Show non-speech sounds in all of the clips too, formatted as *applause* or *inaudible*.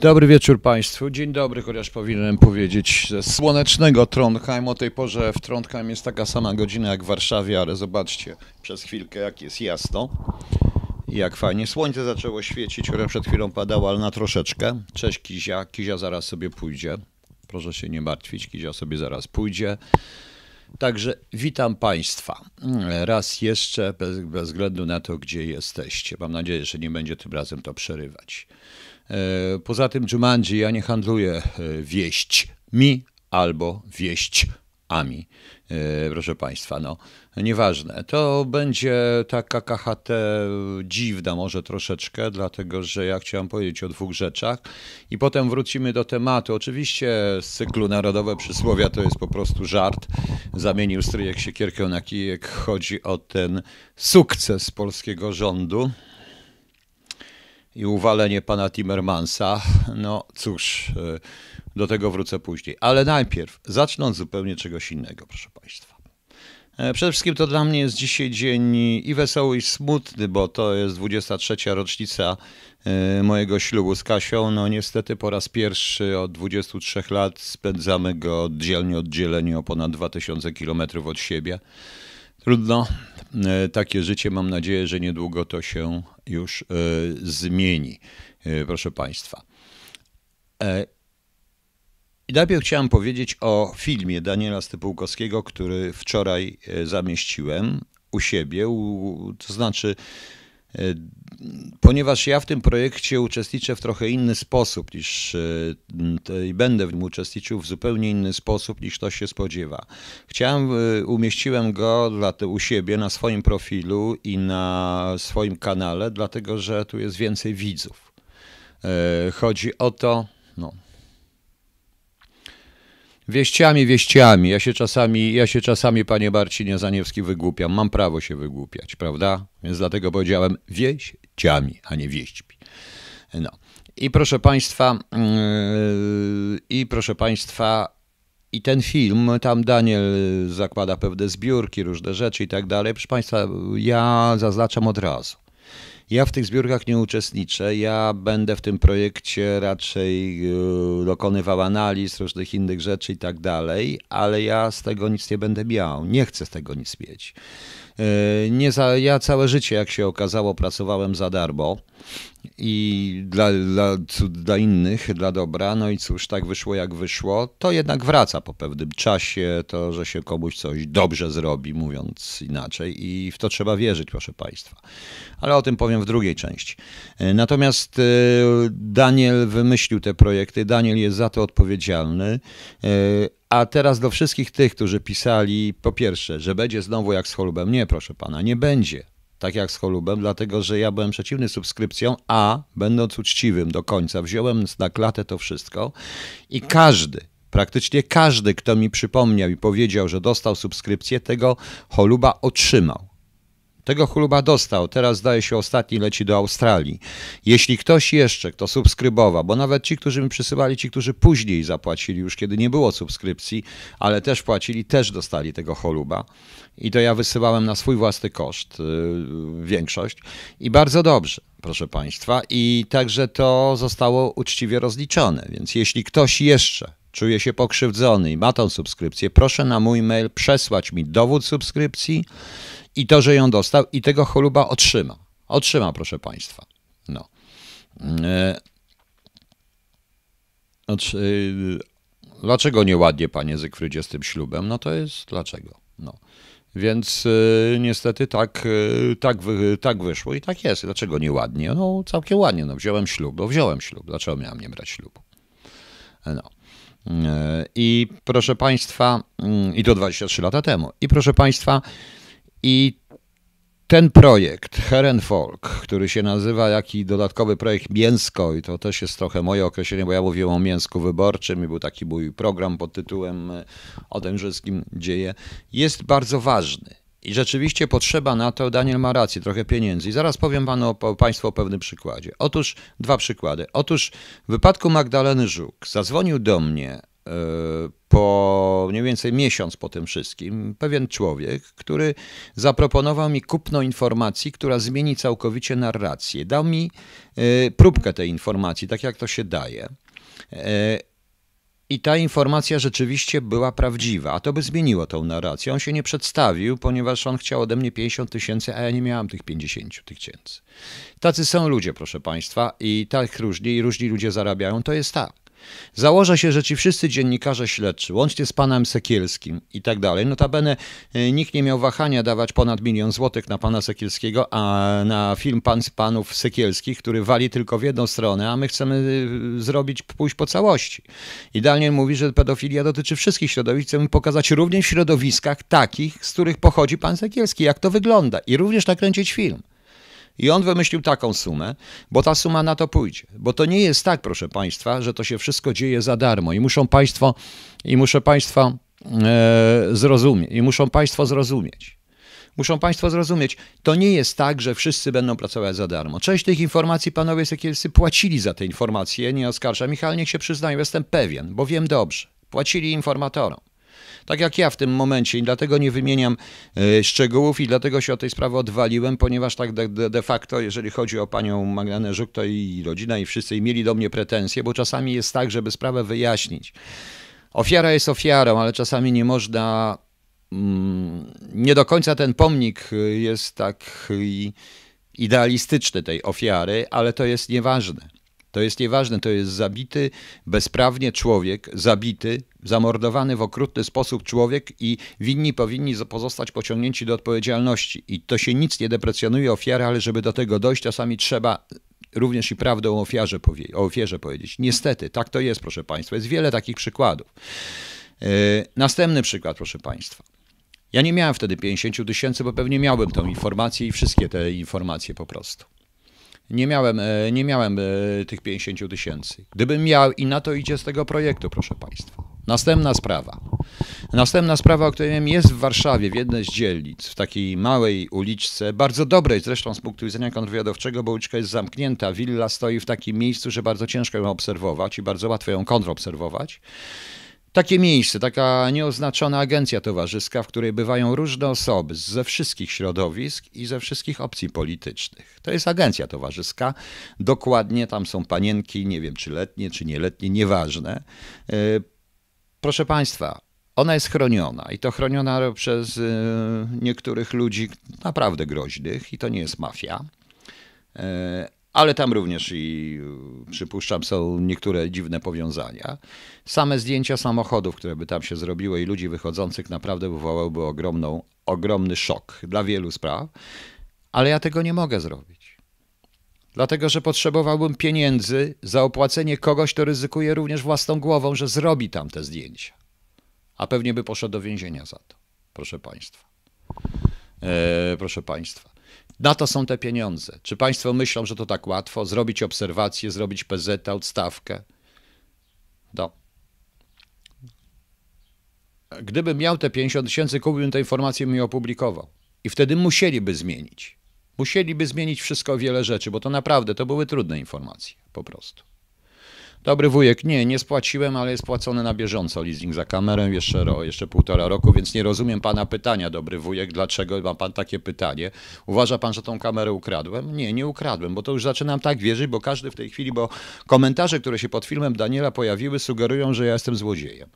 Dobry wieczór Państwu. Dzień dobry, chociaż powinienem powiedzieć ze słonecznego Trondheim. O tej porze w Trondheim jest taka sama godzina jak w Warszawie, ale zobaczcie przez chwilkę jak jest jasno. I jak fajnie. Słońce zaczęło świecić, które przed chwilą padało, ale na troszeczkę. Cześć Kizia. Kizia zaraz sobie pójdzie. Proszę się nie martwić, Kizia sobie zaraz pójdzie. Także witam Państwa raz jeszcze, bez, bez względu na to, gdzie jesteście. Mam nadzieję, że nie będzie tym razem to przerywać. E, poza tym Jumanji ja nie handluję e, mi albo wieść ami e, Proszę Państwa, no nieważne. To będzie taka KHT dziwna może troszeczkę, dlatego że ja chciałem powiedzieć o dwóch rzeczach i potem wrócimy do tematu. Oczywiście z cyklu Narodowe Przysłowia to jest po prostu żart. Zamienił stryjek siekierkę na kijek. Chodzi o ten sukces polskiego rządu i uwalenie pana Timmermansa. No cóż, y, do tego wrócę później. Ale najpierw zacznę od zupełnie czegoś innego, proszę państwa. E, przede wszystkim to dla mnie jest dzisiaj dzień i wesoły, i smutny, bo to jest 23. rocznica e, mojego ślubu z Kasią. No niestety po raz pierwszy od 23 lat spędzamy go oddzielnie, oddzielenie o ponad 2000 km od siebie. Trudno, E, takie życie. Mam nadzieję, że niedługo to się już e, zmieni, e, proszę Państwa. I najpierw chciałem powiedzieć o filmie Daniela Stypułkowskiego, który wczoraj zamieściłem u siebie, u, to znaczy E, ponieważ ja w tym projekcie uczestniczę w trochę inny sposób niż e, i będę w nim uczestniczył w zupełnie inny sposób niż ktoś się spodziewa. Chciałem, e, umieściłem go dla, u siebie na swoim profilu i na swoim kanale, dlatego że tu jest więcej widzów. Chodzi o to, no, Wieściami, wieściami. Ja się czasami, ja się czasami, panie Marcinie Zaniewski, wygłupiam. Mam prawo się wygłupiać, prawda? Więc dlatego powiedziałem wieściami, a nie wieśćmi. No. I proszę państwa, yy, i proszę państwa, i ten film, tam Daniel zakłada pewne zbiórki, różne rzeczy i tak dalej. Proszę Państwa, ja zaznaczam od razu. Ja w tych zbiórkach nie uczestniczę. Ja będę w tym projekcie raczej y, dokonywał analiz, różnych innych rzeczy i tak dalej, ale ja z tego nic nie będę miał. Nie chcę z tego nic mieć. Y, nie za, ja całe życie, jak się okazało, pracowałem za darmo i dla, dla, dla innych, dla dobra. No i cóż, tak wyszło jak wyszło. To jednak wraca po pewnym czasie, to, że się komuś coś dobrze zrobi, mówiąc inaczej, i w to trzeba wierzyć, proszę Państwa. Ale o tym powiem w drugiej części. E, natomiast e, Daniel wymyślił te projekty, Daniel jest za to odpowiedzialny. E, a teraz do wszystkich tych, którzy pisali, po pierwsze, że będzie znowu jak z cholubem. Nie, proszę pana, nie będzie tak jak z Holubem, dlatego że ja byłem przeciwny subskrypcjom, a będąc uczciwym do końca, wziąłem na klatę to wszystko i każdy, praktycznie każdy, kto mi przypomniał i powiedział, że dostał subskrypcję, tego Holuba otrzymał. Tego chluba dostał, teraz zdaje się ostatni leci do Australii. Jeśli ktoś jeszcze, kto subskrybował, bo nawet ci, którzy mi przysyłali, ci, którzy później zapłacili już, kiedy nie było subskrypcji, ale też płacili, też dostali tego choluba. I to ja wysyłałem na swój własny koszt, yy, większość. I bardzo dobrze proszę Państwa, i także to zostało uczciwie rozliczone. Więc jeśli ktoś jeszcze czuje się pokrzywdzony i ma tą subskrypcję, proszę na mój mail przesłać mi dowód subskrypcji i to, że ją dostał i tego choluba otrzyma. Otrzyma, proszę Państwa. No. E, y, dlaczego nieładnie, panie Zygfrydzie, z tym ślubem? No to jest dlaczego. No. Więc y, niestety tak, y, tak, wy, tak wyszło i tak jest. Dlaczego nieładnie? No całkiem ładnie. No, wziąłem ślub, bo wziąłem ślub. Dlaczego miałem nie brać ślubu? No. I proszę Państwa, mm, i to 23 lata temu. I proszę Państwa, i ten projekt Herenfolk, który się nazywa jaki dodatkowy projekt Mięsko i to też jest trochę moje określenie, bo ja mówiłem o mięsku wyborczym i był taki mój program pod tytułem e, o tym wszystkim dzieje, jest bardzo ważny. I rzeczywiście potrzeba na to, Daniel ma rację, trochę pieniędzy. I zaraz powiem panu, państwu o pewnym przykładzie. Otóż dwa przykłady. Otóż w wypadku Magdaleny Żuk zadzwonił do mnie yy, po mniej więcej miesiąc po tym wszystkim pewien człowiek, który zaproponował mi kupno informacji, która zmieni całkowicie narrację. Dał mi e, próbkę tej informacji, tak jak to się daje. E, i ta informacja rzeczywiście była prawdziwa, a to by zmieniło tą narrację. On się nie przedstawił, ponieważ on chciał ode mnie 50 tysięcy, a ja nie miałam tych 50 tysięcy. Tacy są ludzie, proszę Państwa, i tak różni, różni ludzie zarabiają, to jest tak. Założę się, że ci wszyscy dziennikarze śledczy, łącznie z panem Sekielskim i tak dalej, notabene e, nikt nie miał wahania dawać ponad milion złotych na pana Sekielskiego, a na film pan, panów Sekielskich, który wali tylko w jedną stronę, a my chcemy e, zrobić, pójść po całości. Idealnie mówi, że pedofilia dotyczy wszystkich środowisk, chcemy pokazać również w środowiskach takich, z których pochodzi pan Sekielski, jak to wygląda i również nakręcić film. I on wymyślił taką sumę, bo ta suma na to pójdzie. Bo to nie jest tak, proszę Państwa, że to się wszystko dzieje za darmo i muszą Państwo, i muszę państwa e, zrozumieć, i muszą Państwo zrozumieć. Muszą Państwo zrozumieć, to nie jest tak, że wszyscy będą pracować za darmo. Część tych informacji panowie sekielscy płacili za te informacje, nie oskarżam ich, ale niech się przyznają, jestem pewien, bo wiem dobrze. Płacili informatorom tak jak ja w tym momencie i dlatego nie wymieniam e, szczegółów i dlatego się od tej sprawy odwaliłem, ponieważ tak de, de facto, jeżeli chodzi o panią Magdalenę Żuk, to i rodzina i wszyscy mieli do mnie pretensje, bo czasami jest tak, żeby sprawę wyjaśnić. Ofiara jest ofiarą, ale czasami nie można mm, nie do końca ten pomnik jest tak idealistyczny tej ofiary, ale to jest nieważne. To jest nieważne, to jest zabity bezprawnie człowiek, zabity, zamordowany w okrutny sposób człowiek i winni powinni pozostać pociągnięci do odpowiedzialności. I to się nic nie deprecjonuje ofiary, ale żeby do tego dojść, czasami trzeba również i prawdę o ofiarze, powie, o ofierze powiedzieć. Niestety, tak to jest, proszę Państwa. Jest wiele takich przykładów. Yy, następny przykład, proszę Państwa. Ja nie miałem wtedy 50 tysięcy, bo pewnie miałbym tą informację i wszystkie te informacje po prostu. Nie miałem, e, nie miałem e, tych 50 tysięcy. Gdybym miał, i na to idzie z tego projektu, proszę Państwa. Następna sprawa. Następna sprawa, o której wiem, jest w Warszawie, w jednej z dzielnic, w takiej małej uliczce, bardzo dobrej zresztą z punktu widzenia kontrwywiadowczego, bo uliczka jest zamknięta, willa stoi w takim miejscu, że bardzo ciężko ją obserwować i bardzo łatwo ją kontrobserwować. Takie miejsce, taka nieoznaczona agencja towarzyska, w której bywają różne osoby ze wszystkich środowisk i ze wszystkich opcji politycznych. To jest agencja towarzyska. Dokładnie tam są panienki, nie wiem czy letnie, czy nieletnie, nieważne. E, proszę Państwa, ona jest chroniona i to chroniona przez e, niektórych ludzi naprawdę groźnych i to nie jest mafia e, ale tam również i y, przypuszczam są niektóre dziwne powiązania. Same zdjęcia samochodów, które by tam się zrobiły i ludzi wychodzących naprawdę wywołałyby ogromną, ogromny szok dla wielu spraw, ale ja tego nie mogę zrobić. Dlatego, że potrzebowałbym pieniędzy za opłacenie kogoś, kto ryzykuje również własną głową, że zrobi tam te zdjęcia. A pewnie by poszedł do więzienia za to, proszę Państwa. Eee, proszę Państwa. Na to są te pieniądze. Czy państwo myślą, że to tak łatwo? Zrobić obserwację, zrobić PZ, odstawkę? No. Gdybym miał te 50 tysięcy, kupiłbym tę informację i opublikował. I wtedy musieliby zmienić. Musieliby zmienić wszystko wiele rzeczy, bo to naprawdę, to były trudne informacje po prostu. Dobry wujek, nie, nie spłaciłem, ale jest płacony na bieżąco leasing za kamerę jeszcze, jeszcze półtora roku, więc nie rozumiem pana pytania, dobry wujek, dlaczego ma pan takie pytanie? Uważa pan, że tą kamerę ukradłem? Nie, nie ukradłem, bo to już zaczynam tak wierzyć, bo każdy w tej chwili, bo komentarze, które się pod filmem Daniela pojawiły, sugerują, że ja jestem złodziejem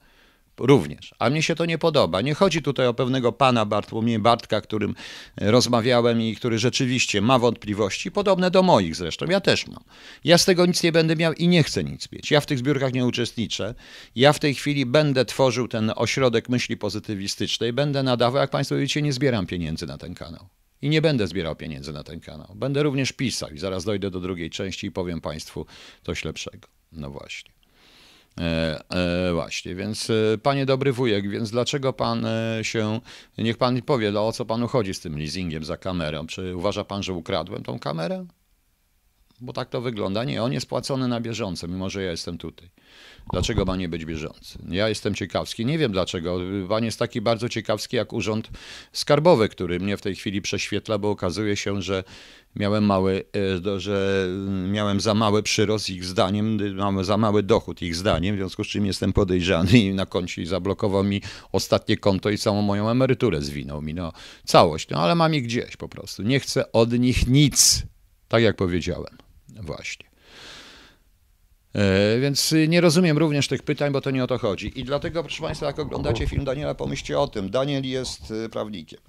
również. A mnie się to nie podoba. Nie chodzi tutaj o pewnego pana Bartłomieja Bartka, którym e, rozmawiałem i który rzeczywiście ma wątpliwości, podobne do moich zresztą. Ja też mam. Ja z tego nic nie będę miał i nie chcę nic mieć. Ja w tych zbiórkach nie uczestniczę. Ja w tej chwili będę tworzył ten ośrodek myśli pozytywistycznej, będę nadawał, jak Państwo wiecie, nie zbieram pieniędzy na ten kanał. I nie będę zbierał pieniędzy na ten kanał. Będę również pisał i zaraz dojdę do drugiej części i powiem Państwu coś lepszego. No właśnie. E, e, właśnie, więc e, panie dobry wujek, więc dlaczego pan się, niech pan powie, o co panu chodzi z tym leasingiem za kamerą? Czy uważa pan, że ukradłem tą kamerę? bo tak to wygląda. Nie, on jest płacony na bieżąco, mimo że ja jestem tutaj. Dlaczego ma nie być bieżący? Ja jestem ciekawski. Nie wiem dlaczego. Pan jest taki bardzo ciekawski jak urząd skarbowy, który mnie w tej chwili prześwietla, bo okazuje się, że miałem mały, e, że mm, miałem za mały przyrost ich zdaniem, y, mam za mały dochód ich zdaniem, w związku z czym jestem podejrzany i na koncie zablokował mi ostatnie konto i całą moją emeryturę zwinął mi, no całość, no ale mam ich gdzieś po prostu. Nie chcę od nich nic, tak jak powiedziałem. Właśnie. E, więc nie rozumiem również tych pytań, bo to nie o to chodzi. I dlatego, proszę Państwa, jak oglądacie film Daniela, pomyślcie o tym. Daniel jest e, prawnikiem.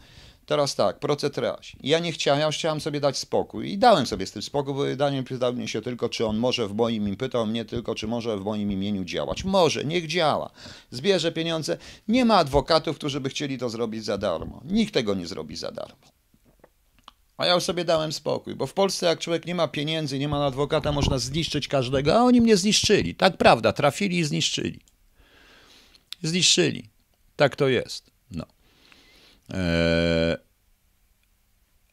Teraz tak, procet razi. Ja nie chciałem, ja już chciałem sobie dać spokój i dałem sobie z tym spokój, bo Daniel pytał mnie się tylko, czy on może w moim imieniu, pytał mnie tylko, czy może w moim imieniu działać. Może, niech działa. Zbierze pieniądze. Nie ma adwokatów, którzy by chcieli to zrobić za darmo. Nikt tego nie zrobi za darmo. A ja już sobie dałem spokój, bo w Polsce jak człowiek nie ma pieniędzy, nie ma adwokata, można zniszczyć każdego, a oni mnie zniszczyli. Tak prawda, trafili i zniszczyli. Zniszczyli. Tak to jest. No. Eee,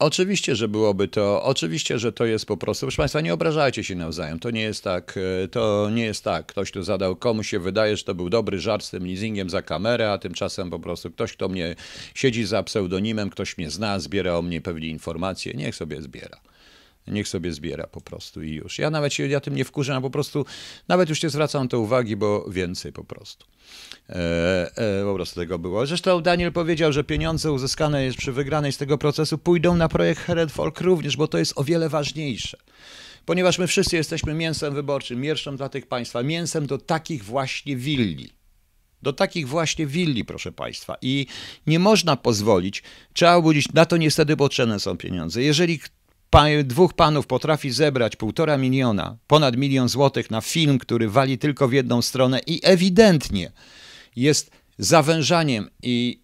Oczywiście, że byłoby to, oczywiście, że to jest po prostu, proszę Państwa, nie obrażajcie się nawzajem, to nie jest tak, e, to nie jest tak, ktoś tu zadał, komu się wydaje, że to był dobry żart z tym leasingiem za kamerę, a tymczasem po prostu ktoś, kto mnie siedzi za pseudonimem, ktoś mnie zna, zbiera o mnie pewnie informacje, niech sobie zbiera. Niech sobie zbiera po prostu i już. Ja nawet się ja tym nie wkurzę, a po prostu nawet już nie zwracam te uwagi, bo więcej po prostu. E, e, po prostu tego było. Zresztą Daniel powiedział, że pieniądze uzyskane przy wygranej z tego procesu pójdą na projekt Heret Folk również, bo to jest o wiele ważniejsze ponieważ my wszyscy jesteśmy mięsem wyborczym, mięsem dla tych państwa, mięsem do takich właśnie willi. Do takich właśnie willi, proszę Państwa. I nie można pozwolić, trzeba budzić, na to niestety potrzebne są pieniądze. Jeżeli pa, dwóch panów potrafi zebrać półtora miliona, ponad milion złotych na film, który wali tylko w jedną stronę i ewidentnie jest zawężaniem i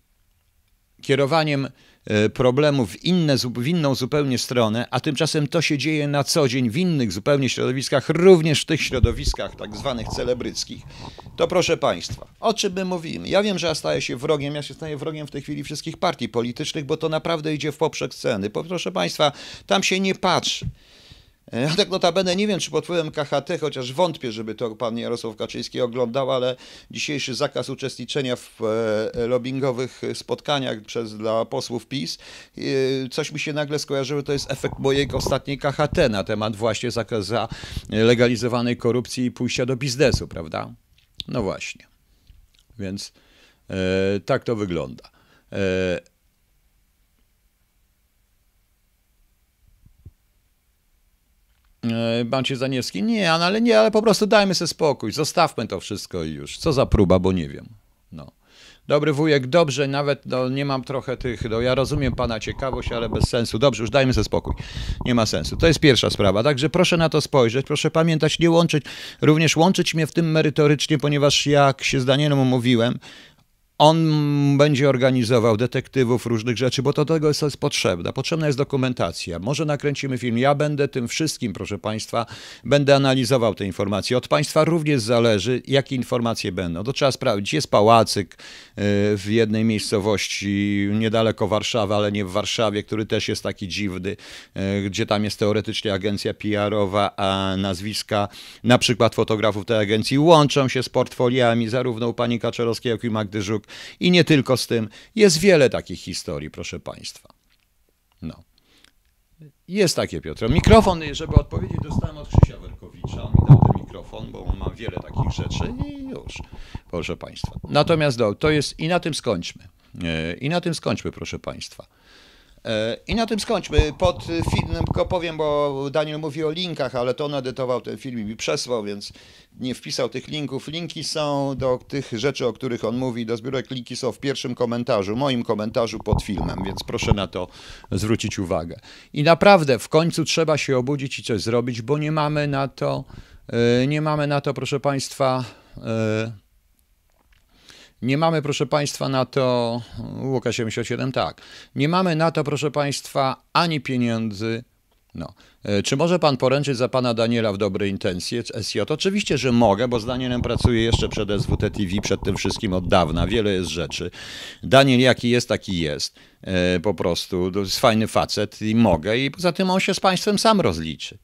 kierowaniem E, problemów w, inne, w inną zupełnie stronę, a tymczasem to się dzieje na co dzień w innych zupełnie środowiskach, również w tych środowiskach tak zwanych celebryckich, to proszę Państwa, o czym my mówimy? Ja wiem, że ja staję się wrogiem, ja się staję wrogiem w tej chwili wszystkich partii politycznych, bo to naprawdę idzie w poprzek sceny. proszę Państwa, tam się nie patrzy. E, ja tak notabene nie wiem, czy pod wpływem KHT, chociaż wątpię, żeby to pan Jarosław Kaczyński oglądał, ale dzisiejszy zakaz uczestniczenia w e, e, lobbyingowych spotkaniach przez dla posłów PiS, coś mi się nagle skojarzyło, to jest efekt mojej ostatniej KHT na temat właśnie zakazu legalizowanej korupcji i pójścia do biznesu, prawda? No właśnie. Więc tak to wygląda. Bancie e, Zaniewski. Nie, ale nie, ale po prostu dajmy sobie spokój, zostawmy to wszystko i już. Co za próba, bo nie wiem. No. Dobry wujek, dobrze, nawet no, nie mam trochę tych, no, ja rozumiem pana ciekawość, ale bez sensu. Dobrze, już dajmy sobie spokój. Nie ma sensu. To jest pierwsza sprawa. Także proszę na to spojrzeć, proszę pamiętać, nie łączyć, również łączyć mnie w tym merytorycznie, ponieważ jak się z Danielem umówiłem, on będzie organizował detektywów, różnych rzeczy, bo to tego jest, jest potrzebne. Potrzebna jest dokumentacja. Może nakręcimy film. Ja będę tym wszystkim, proszę Państwa, będę analizował te informacje. Od Państwa również zależy, jakie informacje będą. To trzeba sprawdzić. Jest pałacyk y, w jednej miejscowości niedaleko Warszawy, ale nie w Warszawie, który też jest taki dziwny, y, gdzie tam jest teoretycznie agencja PR-owa, a nazwiska na przykład fotografów tej agencji łączą się z portfoliami zarówno u pani Kaczorowskiej, jak i Magdy Żuk i nie tylko z tym. Jest wiele takich historii, proszę Państwa. No. Jest takie, Piotr. Mikrofon, żeby odpowiedzieć, dostałem od Krzysia Werkowicza. mi dał ten mikrofon, bo on ma wiele takich rzeczy i już, proszę Państwa. Natomiast do, to jest i na tym skończmy. E, I na tym skończmy, proszę Państwa. E, I na tym skończmy. Pod filmem tylko powiem, bo Daniel mówi o linkach, ale to on edytował ten film i mi przesłał, więc nie wpisał tych linków. Linki są do tych rzeczy, o których on mówi, do zbiórek linki są w pierwszym komentarzu, moim komentarzu pod filmem, więc proszę na to zwrócić uwagę. I naprawdę w końcu trzeba się obudzić i coś zrobić, bo nie mamy na to, e, nie mamy na to, proszę Państwa, e, nie mamy, proszę Państwa, na to, Łuka 77, tak, nie mamy na to, proszę Państwa, ani pieniędzy, no. E, czy może pan poręczyć za pana Daniela w dobre intencje SJ? Oczywiście, że mogę, bo z Danielem pracuję jeszcze przed SWT TV, przed tym wszystkim od dawna. Wiele jest rzeczy. Daniel jaki jest, taki jest. E, po prostu. To jest fajny facet i mogę. I poza tym on się z państwem sam rozliczy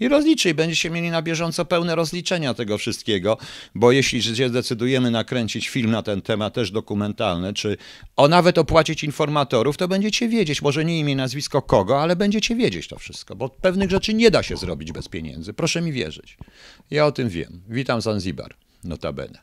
i rozliczy. I będziecie mieli na bieżąco pełne rozliczenia tego wszystkiego, bo jeśli się zdecydujemy nakręcić film na ten temat, też dokumentalny, czy o nawet opłacić informatorów, to będziecie wiedzieć, może nie imię, nazwisko kogo, ale będziecie wiedzieć to wszystko, bo pewnych rzeczy nie da się zrobić bez pieniędzy. Proszę mi wierzyć. Ja o tym wiem. Witam Zanzibar, notabene.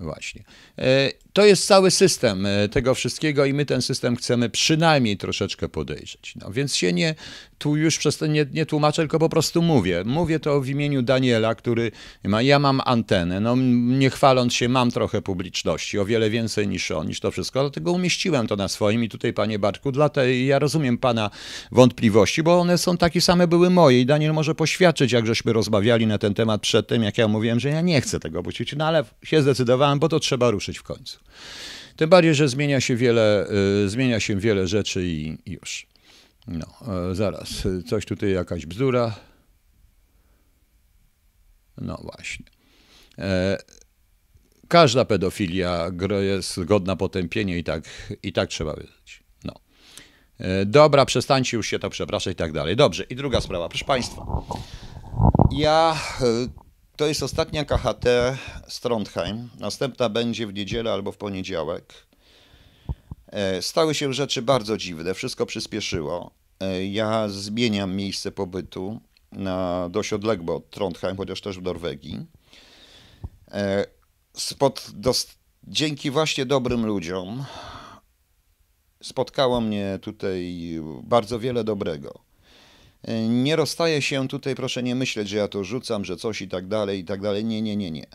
Właśnie. E, to jest cały system e, tego wszystkiego i my ten system chcemy przynajmniej troszeczkę podejrzeć. No więc się nie, tu już przez to nie, nie tłumaczę, tylko po prostu mówię. Mówię to w imieniu Daniela, który ma, ja mam antenę, no nie chwaląc się, mam trochę publiczności, o wiele więcej niż on, niż to wszystko, dlatego umieściłem to na swoim i tutaj, panie Bartku, dla tej, ja rozumiem pana wątpliwości, bo one są takie same, były moje i Daniel może poświadczyć, jak żeśmy rozmawiali na ten temat przedtem, jak ja mówiłem, że ja nie chcę tego puścić, no ale się zdecydowałem, bo to trzeba ruszyć w końcu. Tym bardziej, że zmienia się wiele, y, zmienia się wiele rzeczy i już. No, e, zaraz, y, coś tutaj jakaś bzdura. No właśnie. E, każda pedofilia jest godna potępienia i tak, i tak trzeba wiedzieć. No. E, dobra, przestańcie już się to przepraszać i tak dalej. Dobrze, i druga sprawa, proszę Państwa. Ja to jest ostatnia KHT Strondheim. Następna będzie w niedzielę albo w poniedziałek. E, stały się rzeczy bardzo dziwne, wszystko przyspieszyło. E, ja zmieniam miejsce pobytu na dość odległe od Trondheim, chociaż też w Norwegii. E, spod, dost, dzięki właśnie dobrym ludziom spotkało mnie tutaj bardzo wiele dobrego. E, nie rozstaję się tutaj, proszę nie myśleć, że ja to rzucam, że coś i tak dalej, i tak dalej. Nie, nie, nie, nie.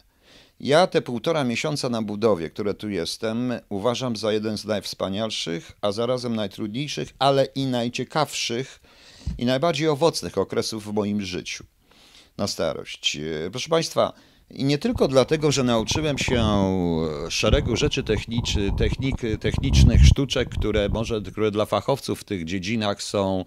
Ja te półtora miesiąca na budowie, które tu jestem, uważam za jeden z najwspanialszych, a zarazem najtrudniejszych, ale i najciekawszych i najbardziej owocnych okresów w moim życiu na starość. E, proszę Państwa, i nie tylko dlatego, że nauczyłem się e, szeregu rzeczy technicz, technik, technicznych, sztuczek, które może które dla fachowców w tych dziedzinach są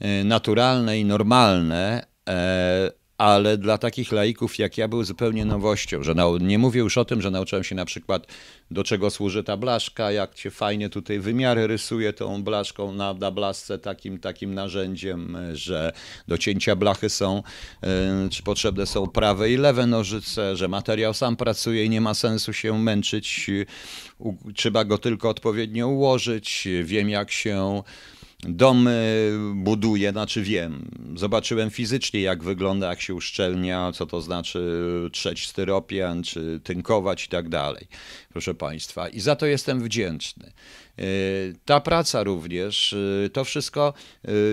E, naturalne i normalne, e, ale dla takich laików jak ja był zupełnie nowością, że na, nie mówię już o tym, że nauczyłem się na przykład do czego służy ta blaszka, jak się fajnie tutaj wymiary rysuje tą blaszką na, na blasce takim, takim narzędziem, e, że do cięcia blachy są, y, czy potrzebne są prawe i lewe nożyce, że materiał sam pracuje i nie ma sensu się męczyć, u, trzeba go tylko odpowiednio ułożyć, wiem jak się Dom y, buduje, znaczy wiem, zobaczyłem fizycznie jak wygląda, jak się uszczelnia, co to znaczy trzeć styropian, czy tynkować i tak dalej, proszę Państwa. I za to jestem wdzięczny. Y, ta praca również, y, to wszystko,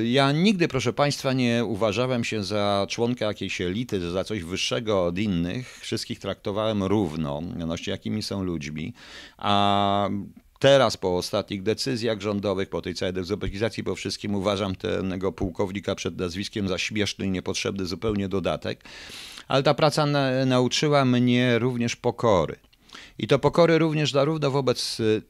ja nigdy, proszę Państwa, nie uważałem się za członka jakiejś elity, za coś wyższego od innych. Wszystkich traktowałem równo, mianowicie jakimi są ludźmi, a Teraz po ostatnich decyzjach rządowych, po tej całej dezubekizacji, po wszystkim uważam tego pułkownika przed nazwiskiem za śmieszny i niepotrzebny zupełnie dodatek. Ale ta praca na, nauczyła mnie również pokory. I to pokory również zarówno wobec y,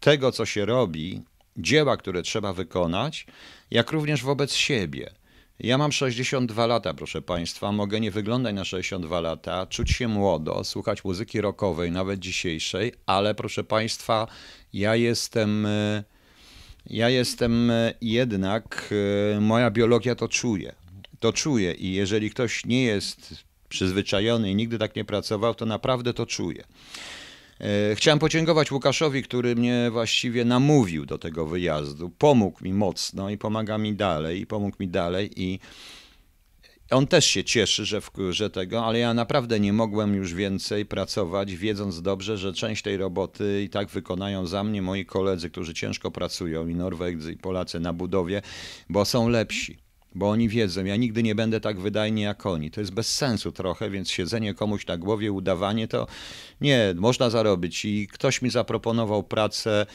tego, co się robi, dzieła, które trzeba wykonać, jak również wobec siebie. Ja mam 62 lata, proszę Państwa. Mogę nie wyglądać na 62 lata, czuć się młodo, słuchać muzyki rockowej, nawet dzisiejszej, ale proszę Państwa, ja jestem. E, ja jestem e, jednak, e, moja biologia to czuje. To czuje i jeżeli ktoś nie jest przyzwyczajony i nigdy tak nie pracował, to naprawdę to czuje. E, chciałem podziękować Łukaszowi, który mnie właściwie namówił do tego wyjazdu. Pomógł mi mocno i pomaga mi dalej, i pomógł mi dalej. I on też się cieszy, że, w, że tego, ale ja naprawdę nie mogłem już więcej pracować, wiedząc dobrze, że część tej roboty i tak wykonają za mnie moi koledzy, którzy ciężko pracują, i Norwegzy, i Polacy na budowie, bo są lepsi bo oni wiedzą, ja nigdy nie będę tak wydajny jak oni. To jest bez sensu trochę, więc siedzenie komuś na głowie, udawanie to nie, można zarobić. I ktoś mi zaproponował pracę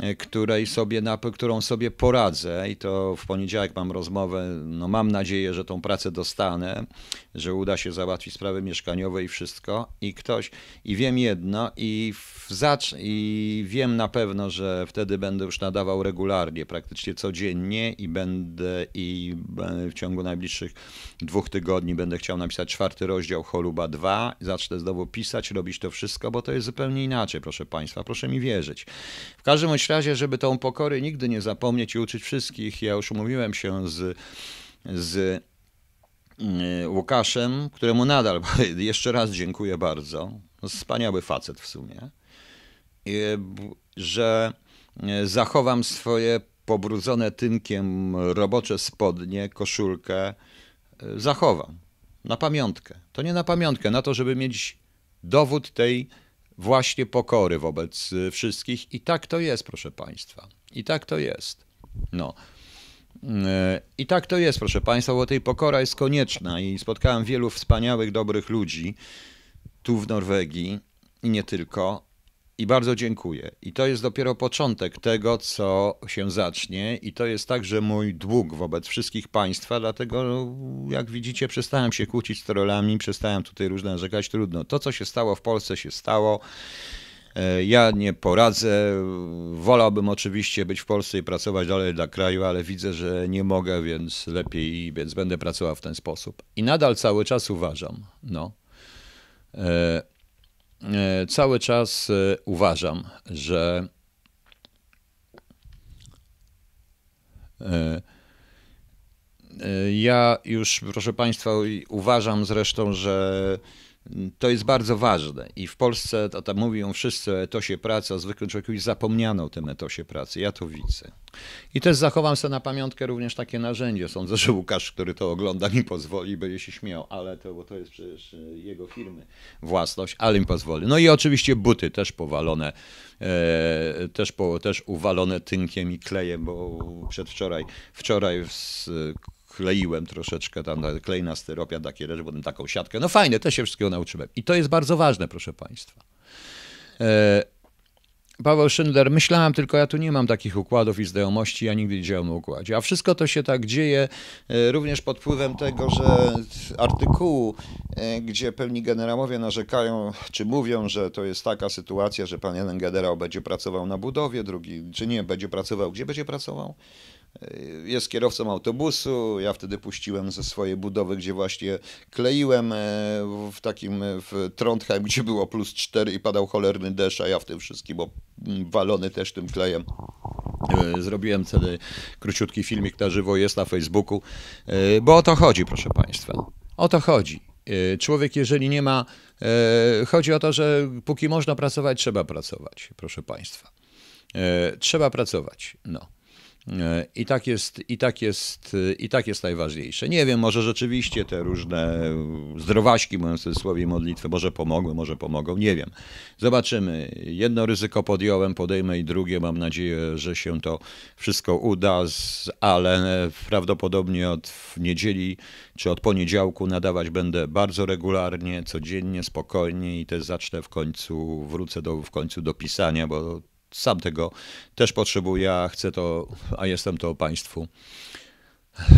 E, której sobie, na, którą sobie poradzę i to w poniedziałek mam rozmowę, no mam nadzieję, że tą pracę dostanę, że uda się załatwić sprawy mieszkaniowe i wszystko i ktoś, i wiem jedno i, w, zacz, i wiem na pewno, że wtedy będę już nadawał regularnie, praktycznie codziennie i będę i e, w ciągu najbliższych dwóch tygodni będę chciał napisać czwarty rozdział Choluba 2, zacznę znowu pisać, robić to wszystko, bo to jest zupełnie inaczej, proszę Państwa, proszę mi wierzyć. W każdym razie, żeby tą pokory nigdy nie zapomnieć i uczyć wszystkich, ja już umówiłem się z, z y, Łukaszem, któremu nadal jeszcze raz dziękuję bardzo. Wspaniały facet w sumie, y, że y, zachowam swoje pobrudzone tynkiem robocze spodnie, koszulkę. Zachowam na pamiątkę. To nie na pamiątkę, na to, żeby mieć dowód tej właśnie pokory wobec y, wszystkich. I tak to jest, proszę Państwa. I tak to jest. No. Y, I tak to jest, proszę Państwa, bo tej pokora jest konieczna i spotkałem wielu wspaniałych, dobrych ludzi tu w Norwegii i nie tylko, i bardzo dziękuję. I to jest dopiero początek tego, co się zacznie, i to jest także mój dług wobec wszystkich Państwa, dlatego, jak widzicie, przestałem się kłócić z trollami, przestałem tutaj różne rzekać Trudno. To, co się stało w Polsce, się stało. E, ja nie poradzę. Wolałbym oczywiście być w Polsce i pracować dalej dla kraju, ale widzę, że nie mogę, więc lepiej, więc będę pracował w ten sposób. I nadal cały czas uważam, no. E E, cały czas e, uważam, że e, ja już, proszę Państwa, uważam zresztą, że to jest bardzo ważne i w Polsce to, to mówią wszyscy o etosie pracy, o zwykłym i zapomniano o tym etosie pracy. Ja to widzę. I też zachowam sobie na pamiątkę również takie narzędzie. Sądzę, że Łukasz, który to ogląda, mi pozwoli, będzie się śmiał, ale to, bo to jest przecież e, jego firmy własność, ale mi pozwoli. No i oczywiście buty też powalone, e, też, po, też uwalone tynkiem i klejem, bo przedwczoraj, wczoraj z kleiłem troszeczkę tam klej na styropia, takie rzeczy, potem taką siatkę. No fajne, też się wszystkiego nauczyłem. I to jest bardzo ważne, proszę Państwa. E, Paweł Szyndler, myślałem tylko, ja tu nie mam takich układów i znajomości, ja nigdy nie działam na układzie. A wszystko to się tak dzieje e, również pod wpływem tego, że artykułu, e, gdzie pewni generałowie narzekają, czy mówią, że to jest taka sytuacja, że pan jeden generał będzie pracował na budowie, drugi, czy nie, będzie pracował, gdzie będzie pracował? Y, jest kierowcą autobusu. Ja wtedy puściłem ze swojej budowy, gdzie właśnie kleiłem e, w takim e, w Trondheim, gdzie było plus 4 i padał cholerny deszcz, a ja w tym wszystkim bo mm, walony też tym klejem. E, zrobiłem wtedy króciutki filmik na żywo, jest na Facebooku, bo o to chodzi, proszę Państwa. O to chodzi. Człowiek, jeżeli nie ma. Chodzi o to, że póki można pracować, trzeba pracować, proszę Państwa. Trzeba pracować. No. I tak, jest, i, tak jest, I tak jest najważniejsze. Nie wiem, może rzeczywiście te różne zdrowaśki, mówiąc w cudzysłowie, modlitwy, może pomogły, może pomogą, nie wiem. Zobaczymy. Jedno ryzyko podjąłem, podejmę i drugie. Mam nadzieję, że się to wszystko uda, ale prawdopodobnie od niedzieli czy od poniedziałku nadawać będę bardzo regularnie, codziennie, spokojnie i też zacznę w końcu, wrócę do, w końcu do pisania, bo sam tego też potrzebuję, a chcę to, a jestem to państwu.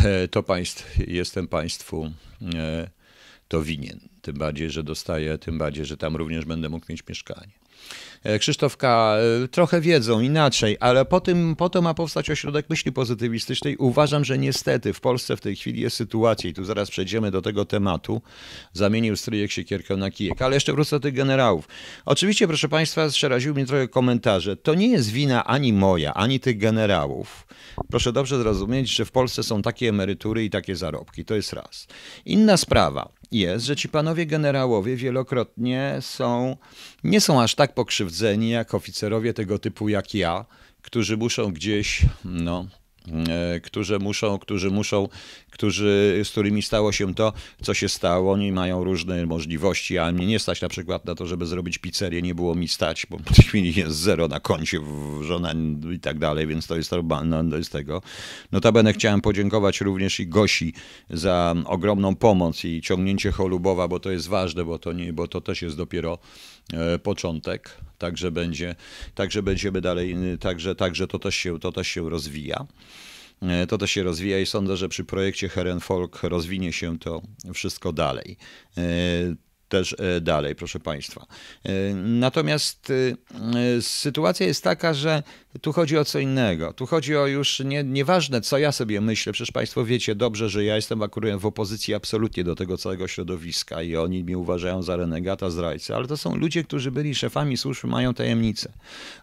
E, to państw, jestem państwu e, to winien. Tym bardziej, że dostaję, tym bardziej, że tam również będę mógł mieć mieszkanie. E, Krzysztofka e, trochę wiedzą inaczej, ale po, tym, po to ma powstać ośrodek myśli pozytywistycznej. Uważam, że niestety w Polsce w tej chwili jest sytuacja, i tu zaraz przejdziemy do tego tematu, zamienił stryjek siekierkę na kijek, ale jeszcze wrócę do tych generałów. Oczywiście, proszę Państwa, przeraził mnie trochę komentarze. To nie jest wina ani moja, ani tych generałów. Proszę dobrze zrozumieć, że w Polsce są takie emerytury i takie zarobki. To jest raz. Inna sprawa jest, że ci panowie generałowie wielokrotnie są, nie są aż tak tak pokrzywdzeni jak oficerowie tego typu jak ja, którzy muszą gdzieś, no, e, którzy muszą, którzy muszą, którzy, z którymi stało się to, co się stało. Oni mają różne możliwości, a mnie nie stać na przykład na to, żeby zrobić pizzerię, nie było mi stać, bo w tej chwili jest zero na koncie, żona i tak dalej, więc to jest normalne, to jest tego. Notabene chciałem podziękować również i Gosi za ogromną pomoc i ciągnięcie cholubowa, bo to jest ważne, bo to, nie, bo to też jest dopiero E, początek, także będzie, także będziemy dalej, y, także, także to, też się, to też się rozwija. E, to też się rozwija i sądzę, że przy projekcie Herenfolk rozwinie się to wszystko dalej e, też dalej, proszę Państwa. Natomiast y, y, sytuacja jest taka, że tu chodzi o co innego. Tu chodzi o już nie, nieważne, co ja sobie myślę. Przecież Państwo wiecie dobrze, że ja jestem akurat w opozycji absolutnie do tego całego środowiska i oni mnie uważają za renegata, zdrajcę, ale to są ludzie, którzy byli szefami służb, mają tajemnice.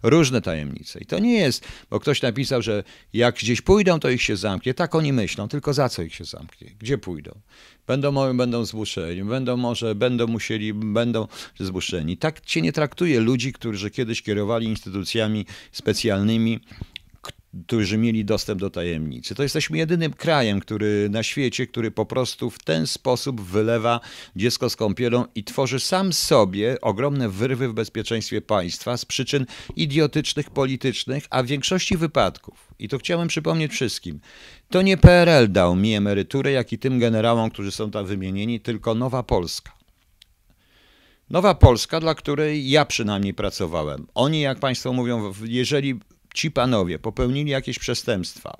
Różne tajemnice. I to nie jest, bo ktoś napisał, że jak gdzieś pójdą, to ich się zamknie. Tak oni myślą, tylko za co ich się zamknie? Gdzie pójdą? Będą, będą zmuszeni, będą może, będą musieli, będą zmuszeni. Tak się nie traktuje ludzi, którzy kiedyś kierowali instytucjami specjalnymi którzy mieli dostęp do tajemnicy. To jesteśmy jedynym krajem który na świecie, który po prostu w ten sposób wylewa dziecko z kąpielą i tworzy sam sobie ogromne wyrwy w bezpieczeństwie państwa z przyczyn idiotycznych, politycznych, a w większości wypadków, i to chciałem przypomnieć wszystkim, to nie PRL dał mi emeryturę, jak i tym generałom, którzy są tam wymienieni, tylko Nowa Polska. Nowa Polska, dla której ja przynajmniej pracowałem. Oni, jak Państwo mówią, jeżeli ci panowie popełnili jakieś przestępstwa,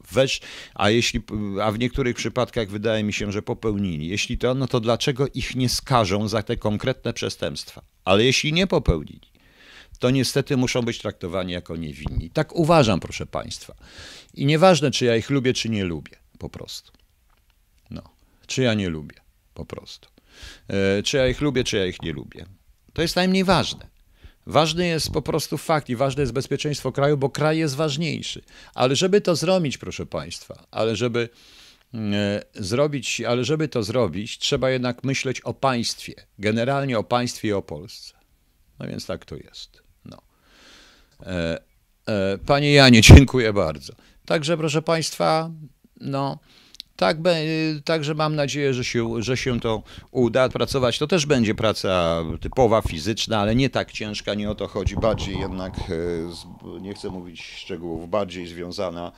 a, jeśli, a w niektórych przypadkach wydaje mi się, że popełnili, jeśli to, no to dlaczego ich nie skażą za te konkretne przestępstwa? Ale jeśli nie popełnili, to niestety muszą być traktowani jako niewinni. Tak uważam, proszę Państwa. I nieważne, czy ja ich lubię, czy nie lubię, po prostu. No, czy ja nie lubię, po prostu. E, czy ja ich lubię, czy ja ich nie lubię. To jest najmniej ważne. Ważny jest po prostu fakt i ważne jest bezpieczeństwo kraju, bo kraj jest ważniejszy. Ale żeby to zrobić, proszę Państwa, ale żeby mm, e, zrobić, ale żeby to zrobić, trzeba jednak myśleć o państwie, generalnie o państwie i o Polsce. No więc tak to jest. No. E, e, panie Janie, *laughs* dziękuję bardzo. Także proszę Państwa, no. Tak, y, także mam nadzieję, że się, że się to uda. Pracować to też będzie praca typowa, fizyczna, ale nie tak ciężka, nie o to chodzi. Bardziej jednak, y, nie chcę mówić szczegółów, bardziej związana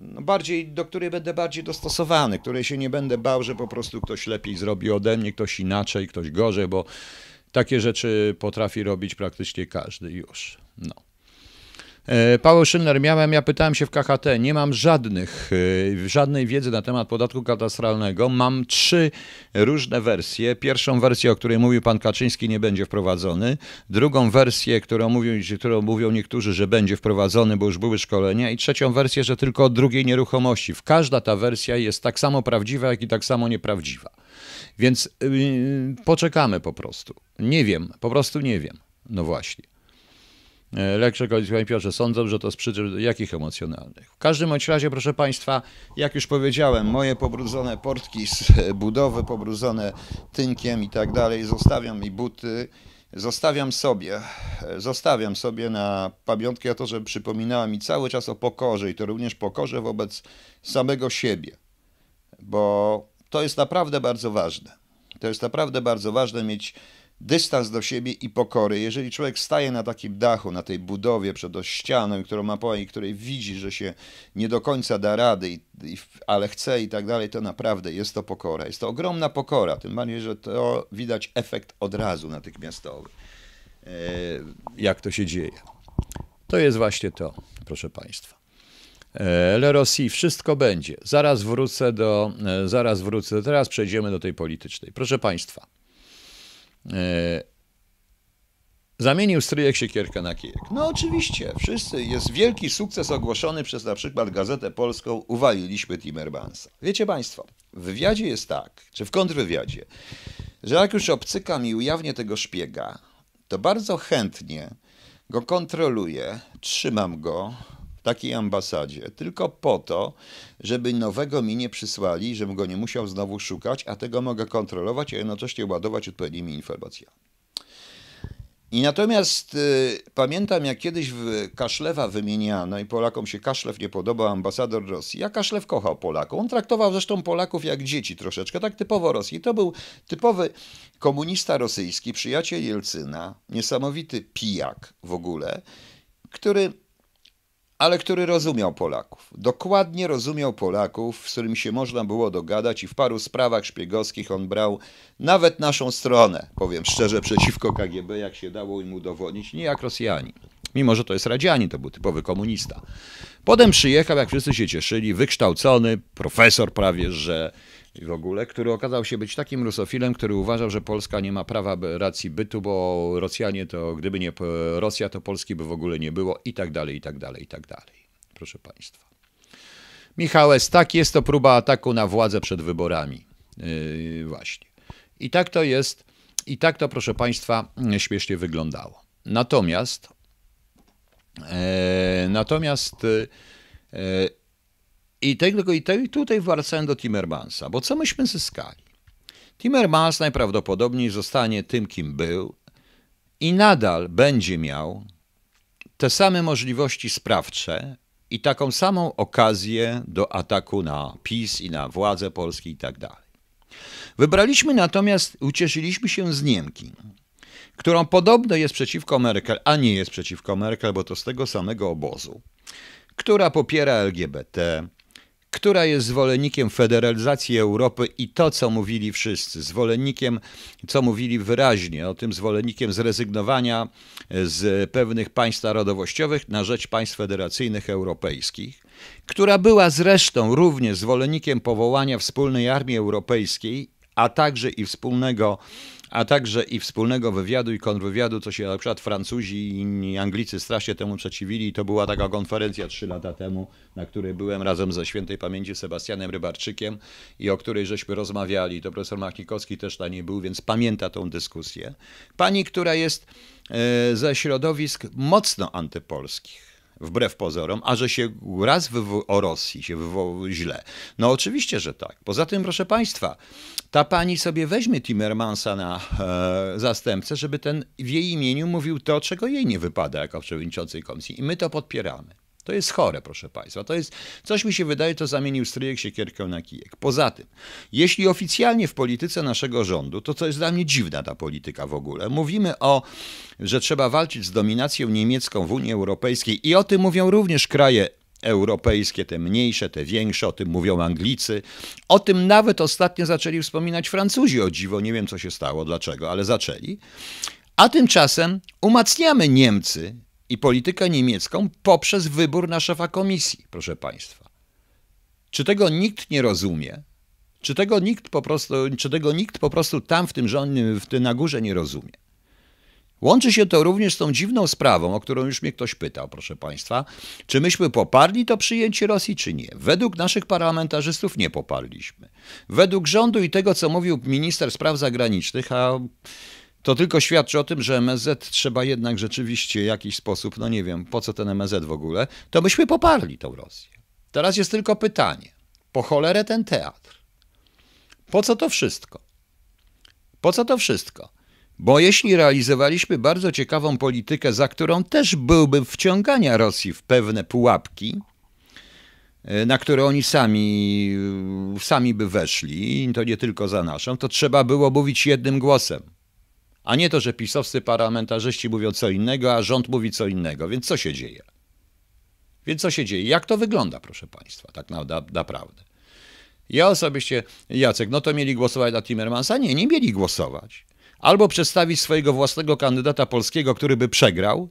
no bardziej, do której będę bardziej dostosowany, której się nie będę bał, że po prostu ktoś lepiej zrobi ode mnie, ktoś inaczej, ktoś gorzej, bo takie rzeczy potrafi robić praktycznie każdy już. No. E, Paweł Szylner, miałem, ja pytałem się w KHT, nie mam żadnych, e, żadnej wiedzy na temat podatku katastralnego. Mam trzy różne wersje. Pierwszą wersję, o której mówił pan Kaczyński, nie będzie wprowadzony. Drugą wersję, którą mówią, którą mówią niektórzy, że będzie wprowadzony, bo już były szkolenia. I trzecią wersję, że tylko od drugiej nieruchomości. W każda ta wersja jest tak samo prawdziwa, jak i tak samo nieprawdziwa. Więc yy, poczekamy po prostu. Nie wiem, po prostu nie wiem. No właśnie. E, Lekrze i Piotrze sądzą, że to z przyczyn jakich emocjonalnych. W każdym bądź razie, proszę Państwa, jak już powiedziałem, moje pobrudzone portki z budowy, pobrudzone tynkiem i tak dalej, zostawiam i buty, zostawiam sobie, zostawiam sobie na pamiątkę to, że przypominała mi cały czas o pokorze i to również pokorze wobec samego siebie, bo to jest naprawdę bardzo ważne. To jest naprawdę bardzo ważne mieć dystans do siebie i pokory. Jeżeli człowiek staje na takim dachu, na tej budowie przed ścianą, którą ma po i której widzi, że się nie do końca da rady, i, i, ale chce i tak dalej, to naprawdę jest to pokora. Jest to ogromna pokora, tym bardziej, że to widać efekt od razu natychmiastowy, e, jak to się dzieje. To jest właśnie to, proszę Państwa. E, Le Rosji, wszystko będzie. Zaraz wrócę do, e, zaraz wrócę, teraz przejdziemy do tej politycznej. Proszę Państwa, E, zamienił stryjek siekierkę na kijek. No oczywiście, wszyscy, jest wielki sukces ogłoszony przez na przykład Gazetę Polską, uwaliliśmy Timmermansa. Wiecie Państwo, w wywiadzie jest tak, czy w kontrwywiadzie, że jak już obcyka mi ujawnię tego szpiega, to bardzo chętnie go kontroluję, trzymam go, takiej ambasadzie, tylko po to, żeby nowego mi nie przysłali, żebym go nie musiał znowu szukać, a tego mogę kontrolować, a jednocześnie ładować odpowiednimi informacjami. I natomiast y, pamiętam, jak kiedyś w Kaszlewa wymieniano i Polakom się Kaszlew nie podobał, ambasador Rosji. Ja Kaszlew kochał Polaków. On traktował zresztą Polaków jak dzieci troszeczkę, tak typowo Rosji. To był typowy komunista rosyjski, przyjaciel Jelcyna, niesamowity pijak w ogóle, który ale który rozumiał Polaków. Dokładnie rozumiał Polaków, z którym się można było dogadać i w paru sprawach szpiegowskich on brał nawet naszą stronę, powiem szczerze, przeciwko KGB, jak się dało im udowodnić, nie jak Rosjani, Mimo, że to jest Radziani, to był typowy komunista. Potem przyjechał, jak wszyscy się cieszyli, wykształcony, profesor prawie, że w ogóle, który okazał się być takim rusofilem, który uważał, że Polska nie ma prawa racji bytu, bo Rosjanie to, gdyby nie Rosja, to Polski by w ogóle nie było i tak dalej, i tak dalej, i tak dalej. Proszę Państwa. Michał S., tak, jest to próba ataku na władzę przed wyborami. Yy, właśnie. I tak to jest, i tak to, proszę Państwa, yy, śmiesznie wyglądało. Natomiast, e, natomiast e, i tego, i tego, i tutaj wracając do Timmermansa, bo co myśmy zyskali? Timmermans najprawdopodobniej zostanie tym, kim był i nadal będzie miał te same możliwości sprawcze i taką samą okazję do ataku na PiS i na władze polskie i tak dalej. Wybraliśmy natomiast, ucieszyliśmy się z Niemki, którą podobno jest przeciwko Merkel, a nie jest przeciwko Merkel, bo to z tego samego obozu, która popiera LGBT, która jest zwolennikiem federalizacji Europy i to, co mówili wszyscy, zwolennikiem, co mówili wyraźnie, o tym zwolennikiem zrezygnowania z pewnych państw narodowościowych na rzecz państw federacyjnych europejskich, która była zresztą również zwolennikiem powołania wspólnej armii europejskiej, a także i wspólnego a także i wspólnego wywiadu i kontrwywiadu, co się na przykład Francuzi i Anglicy strasznie temu przeciwili. to była taka konferencja trzy lata temu, na której byłem razem ze świętej pamięci Sebastianem Rybarczykiem i o której żeśmy rozmawiali. To profesor Machnikowski też na niej był, więc pamięta tą dyskusję. Pani, która jest e, ze środowisk mocno antypolskich wbrew pozorom, a że się raz w o Rosji się wywołał źle. No oczywiście, że tak. Poza tym, proszę Państwa, ta pani sobie weźmie Timmermansa na e, zastępcę, żeby ten w jej imieniu mówił to, czego jej nie wypada jako przewodniczącej komisji. I my to podpieramy. To jest chore, proszę Państwa. To jest, coś mi się wydaje, to zamienił stryjek siekierkę na kijek. Poza tym, jeśli oficjalnie w polityce naszego rządu, to to jest dla mnie dziwna ta polityka w ogóle. Mówimy o, że trzeba walczyć z dominacją niemiecką w Unii Europejskiej i o tym mówią również kraje europejskie, te mniejsze, te większe, o tym mówią Anglicy. O tym nawet ostatnio zaczęli wspominać Francuzi, o dziwo, nie wiem co się stało, dlaczego, ale zaczęli. A tymczasem umacniamy Niemcy i politykę niemiecką poprzez wybór na szefa komisji, proszę Państwa. Czy tego nikt nie rozumie? Czy tego nikt po prostu, czy tego nikt po prostu tam w tym rządzie, w tym na górze nie rozumie? Łączy się to również z tą dziwną sprawą, o którą już mnie ktoś pytał, proszę Państwa, czy myśmy poparli to przyjęcie Rosji, czy nie. Według naszych parlamentarzystów nie poparliśmy. Według rządu i tego, co mówił minister spraw zagranicznych, a to tylko świadczy o tym, że MSZ trzeba jednak rzeczywiście w jakiś sposób, no nie wiem, po co ten MSZ w ogóle, to byśmy poparli tą Rosję. Teraz jest tylko pytanie, po cholerę ten teatr? Po co to wszystko? Po co to wszystko? Bo jeśli realizowaliśmy bardzo ciekawą politykę, za którą też byłby wciągania Rosji w pewne pułapki, y, na które oni sami, y, sami by weszli, to nie tylko za naszą, to trzeba było mówić jednym głosem. A nie to, że pisowscy parlamentarzyści mówią co innego, a rząd mówi co innego. Więc co się dzieje? Więc co się dzieje? Jak to wygląda, proszę Państwa, tak naprawdę? Ja osobiście, Jacek, no to mieli głosować na Timmermansa? Nie, nie mieli głosować. Albo przedstawić swojego własnego kandydata polskiego, który by przegrał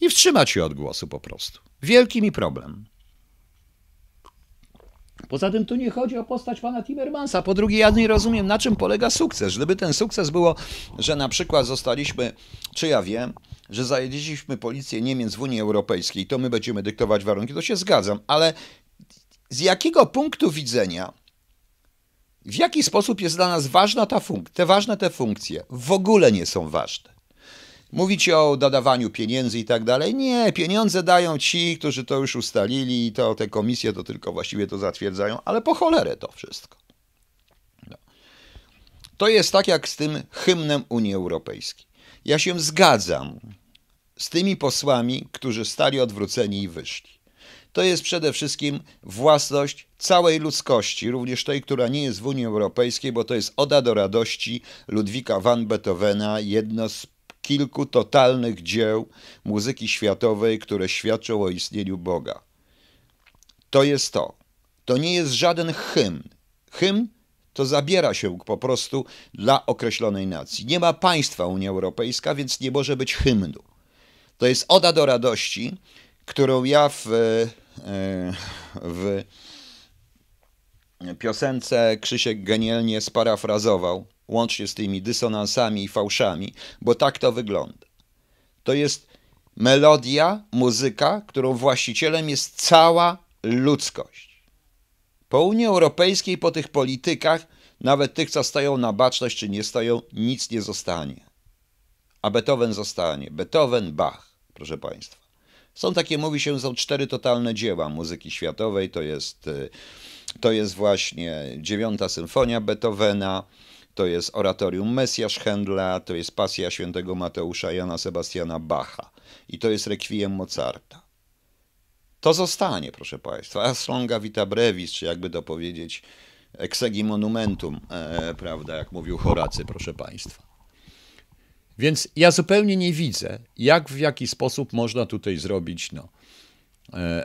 i wstrzymać się od głosu po prostu. Wielki mi problem. Poza tym tu nie chodzi o postać pana Timmermansa. Po drugie, ja nie rozumiem, na czym polega sukces. Gdyby ten sukces było, że na przykład zostaliśmy, czy ja wiem, że zajęliśmy policję Niemiec w Unii Europejskiej, to my będziemy dyktować warunki, to się zgadzam, ale z jakiego punktu widzenia, w jaki sposób jest dla nas ważna ta funkcja, te ważne te funkcje w ogóle nie są ważne. Mówicie o dodawaniu pieniędzy i tak dalej. Nie, pieniądze dają ci, którzy to już ustalili i to te komisje to tylko właściwie to zatwierdzają, ale po cholerę to wszystko. No. To jest tak jak z tym hymnem Unii Europejskiej. Ja się zgadzam z tymi posłami, którzy stali odwróceni i wyszli. To jest przede wszystkim własność całej ludzkości, również tej, która nie jest w Unii Europejskiej, bo to jest Oda do radości Ludwika van Beethovena, jedno z kilku totalnych dzieł muzyki światowej, które świadczą o istnieniu Boga. To jest to. To nie jest żaden hymn. Hymn to zabiera się po prostu dla określonej nacji. Nie ma państwa Unia Europejska, więc nie może być hymnu. To jest oda do radości, którą ja w, e, w piosence Krzysiek genialnie sparafrazował łącznie z tymi dysonansami i fałszami, bo tak to wygląda. To jest melodia, muzyka, którą właścicielem jest cała ludzkość. Po Unii Europejskiej, po tych politykach, nawet tych, co stają na baczność czy nie stają, nic nie zostanie. A Beethoven zostanie. Beethoven, Bach, proszę Państwa. Są takie, mówi się, są cztery totalne dzieła muzyki światowej. To jest, y, to jest właśnie dziewiąta symfonia Beethovena, to jest oratorium Mesjasz Händla, to jest Pasja Świętego Mateusza Jana Sebastiana Bacha i to jest Requiem Mozarta. To zostanie, proszę Państwa. A Slonga Vita Brevis, czy jakby to powiedzieć, Exegi Monumentum, e, e, prawda, jak mówił Horacy, proszę Państwa. Więc ja zupełnie nie widzę, jak w jaki sposób można tutaj zrobić, no. e,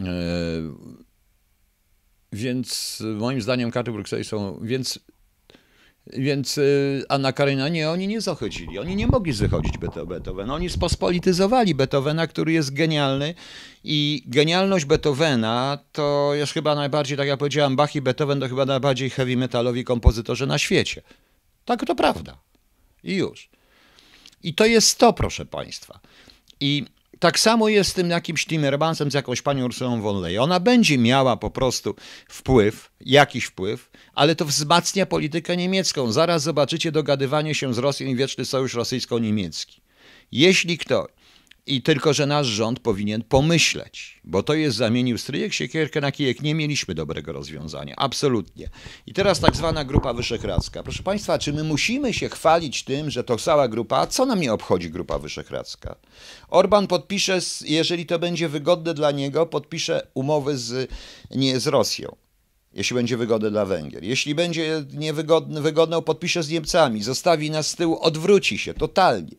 e więc e, moim zdaniem karty Brukseli są, więc więc e, Anna Karina, nie, oni nie zachodzili, oni nie mogli zachodzić Beethovena, oni spospolityzowali Beethovena, który jest genialny i genialność Beethovena to jest chyba najbardziej, tak jak powiedziałem, Bach i Beethoven to chyba najbardziej heavy metalowi kompozytorzy na świecie. Tak to prawda. I już. I to jest to, proszę Państwa. I tak samo jest z tym jakimś Timmermansem, z jakąś panią Ursulą von Leyen. Ona będzie miała po prostu wpływ, jakiś wpływ, ale to wzmacnia politykę niemiecką. Zaraz zobaczycie dogadywanie się z Rosją i wieczny sojusz rosyjsko-niemiecki. Jeśli ktoś i tylko, że nasz rząd powinien pomyśleć, bo to jest zamienił stryjek siekierkę na kijek. Nie mieliśmy dobrego rozwiązania, absolutnie. I teraz tak zwana Grupa Wyszehradzka. Proszę Państwa, czy my musimy się chwalić tym, że to cała grupa, co nam nie obchodzi Grupa Wyszehradzka? Orban podpisze, jeżeli to będzie wygodne dla niego, podpisze umowy z, nie, z Rosją jeśli będzie wygodne dla Węgier. Jeśli będzie niewygodną, wygodną, podpisze z Niemcami, zostawi nas z tyłu, odwróci się totalnie.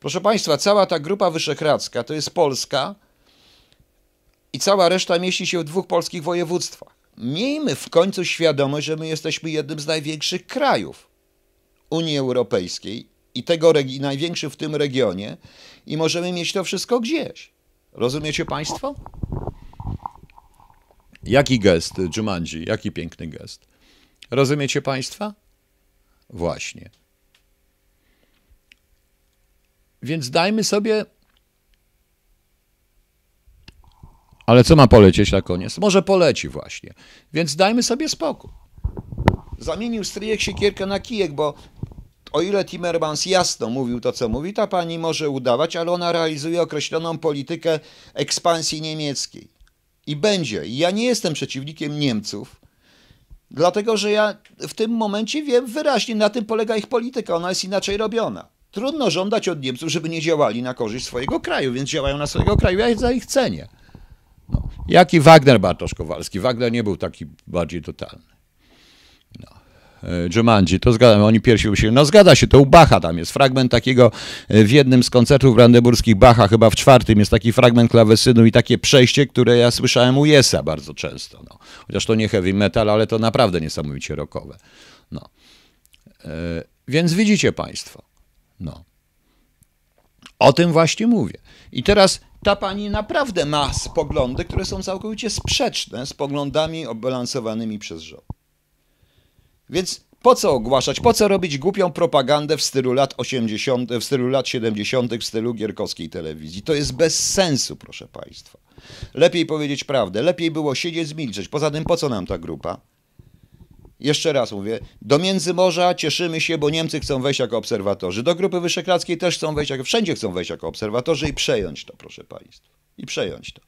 Proszę Państwa, cała ta grupa wyszehradzka to jest Polska i cała reszta mieści się w dwóch polskich województwach. Miejmy w końcu świadomość, że my jesteśmy jednym z największych krajów Unii Europejskiej i tego największy w tym regionie i możemy mieć to wszystko gdzieś. Rozumiecie Państwo? Jaki gest, Dżumandzi, jaki piękny gest. Rozumiecie Państwa? Właśnie. Więc dajmy sobie. Ale co ma polecieć na koniec? Może poleci właśnie. Więc dajmy sobie spokój. Zamienił stryjek siekierkę na kijek, bo o ile Timmermans jasno mówił to, co mówi, ta pani może udawać, ale ona realizuje określoną politykę ekspansji niemieckiej. I będzie. I ja nie jestem przeciwnikiem Niemców, dlatego że ja w tym momencie wiem wyraźnie, na tym polega ich polityka. Ona jest inaczej robiona. Trudno żądać od Niemców, żeby nie działali na korzyść swojego kraju, więc działają na swojego kraju, ja za ich cenię. No. Jaki Wagner Bartosz Kowalski? Wagner nie był taki bardziej totalny. No. E, Jumanji, to zgadzam, oni pierwsi usiedli. No zgadza się, to u Bacha tam jest fragment takiego e, w jednym z koncertów brandeburskich Bacha, chyba w czwartym, jest taki fragment klawesynu i takie przejście, które ja słyszałem u Jesa bardzo często. No. Chociaż to nie heavy metal, ale to naprawdę niesamowicie rockowe. No. E, więc widzicie Państwo, no. O tym właśnie mówię. I teraz ta pani naprawdę ma spoglądy, które są całkowicie sprzeczne z poglądami obalansowanymi przez rząd. Więc po co ogłaszać, po co robić głupią propagandę w stylu lat 80., w stylu lat 70., w stylu gierkowskiej telewizji? To jest bez sensu, proszę Państwa. Lepiej powiedzieć prawdę, lepiej było siedzieć, zmilczeć. Poza tym, po co nam ta grupa? Jeszcze raz mówię, do Międzymorza cieszymy się, bo Niemcy chcą wejść jako obserwatorzy. Do Grupy Wyszehradzkiej też chcą wejść, jako, wszędzie chcą wejść jako obserwatorzy i przejąć to, proszę Państwa. I przejąć to.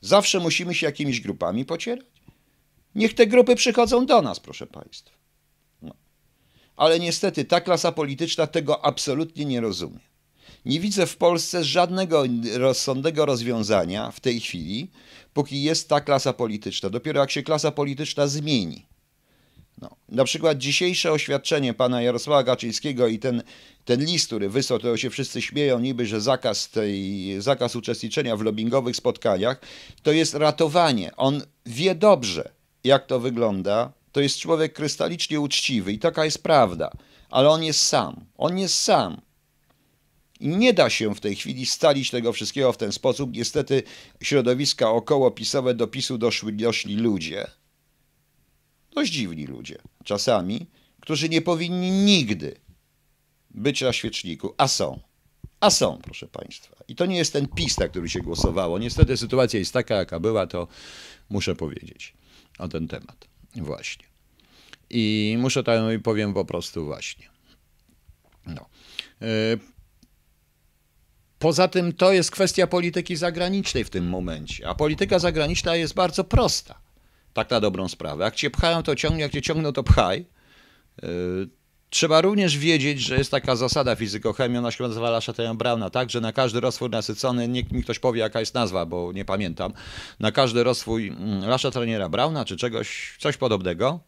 Zawsze musimy się jakimiś grupami pocierać. Niech te grupy przychodzą do nas, proszę Państwa. No. Ale niestety ta klasa polityczna tego absolutnie nie rozumie. Nie widzę w Polsce żadnego rozsądnego rozwiązania w tej chwili, póki jest ta klasa polityczna. Dopiero jak się klasa polityczna zmieni no. Na przykład dzisiejsze oświadczenie pana Jarosława Kaczyńskiego i ten, ten list, który wysłał, którego się wszyscy śmieją, niby, że zakaz, tej, zakaz uczestniczenia w lobbyingowych spotkaniach, to jest ratowanie. On wie dobrze, jak to wygląda. To jest człowiek krystalicznie uczciwy i taka jest prawda. Ale on jest sam. On jest sam. I nie da się w tej chwili stalić tego wszystkiego w ten sposób. Niestety środowiska okołopisowe do PiSu doszły, doszli ludzie, dość no dziwni ludzie czasami, którzy nie powinni nigdy być na świeczniku, a są. A są, proszę Państwa. I to nie jest ten PiS, na który się głosowało. Niestety sytuacja jest taka, jaka była, to muszę powiedzieć o ten temat. Właśnie. I muszę tam i powiem po prostu właśnie. No. E, poza tym to jest kwestia polityki zagranicznej w tym momencie. A polityka zagraniczna jest bardzo prosta. Tak na dobrą sprawę. Jak cię pchają, to ciągnie, jak cię ciągną, to pchaj. Y, trzeba również wiedzieć, że jest taka zasada fizykochemii, ona się nazywa Lashatana Brauna, tak, że na każdy rozwój nasycony, niech mi ktoś powie jaka jest nazwa, bo nie pamiętam, na każdy rozwój mm, Lashatana Brauna, czy czegoś, coś podobnego,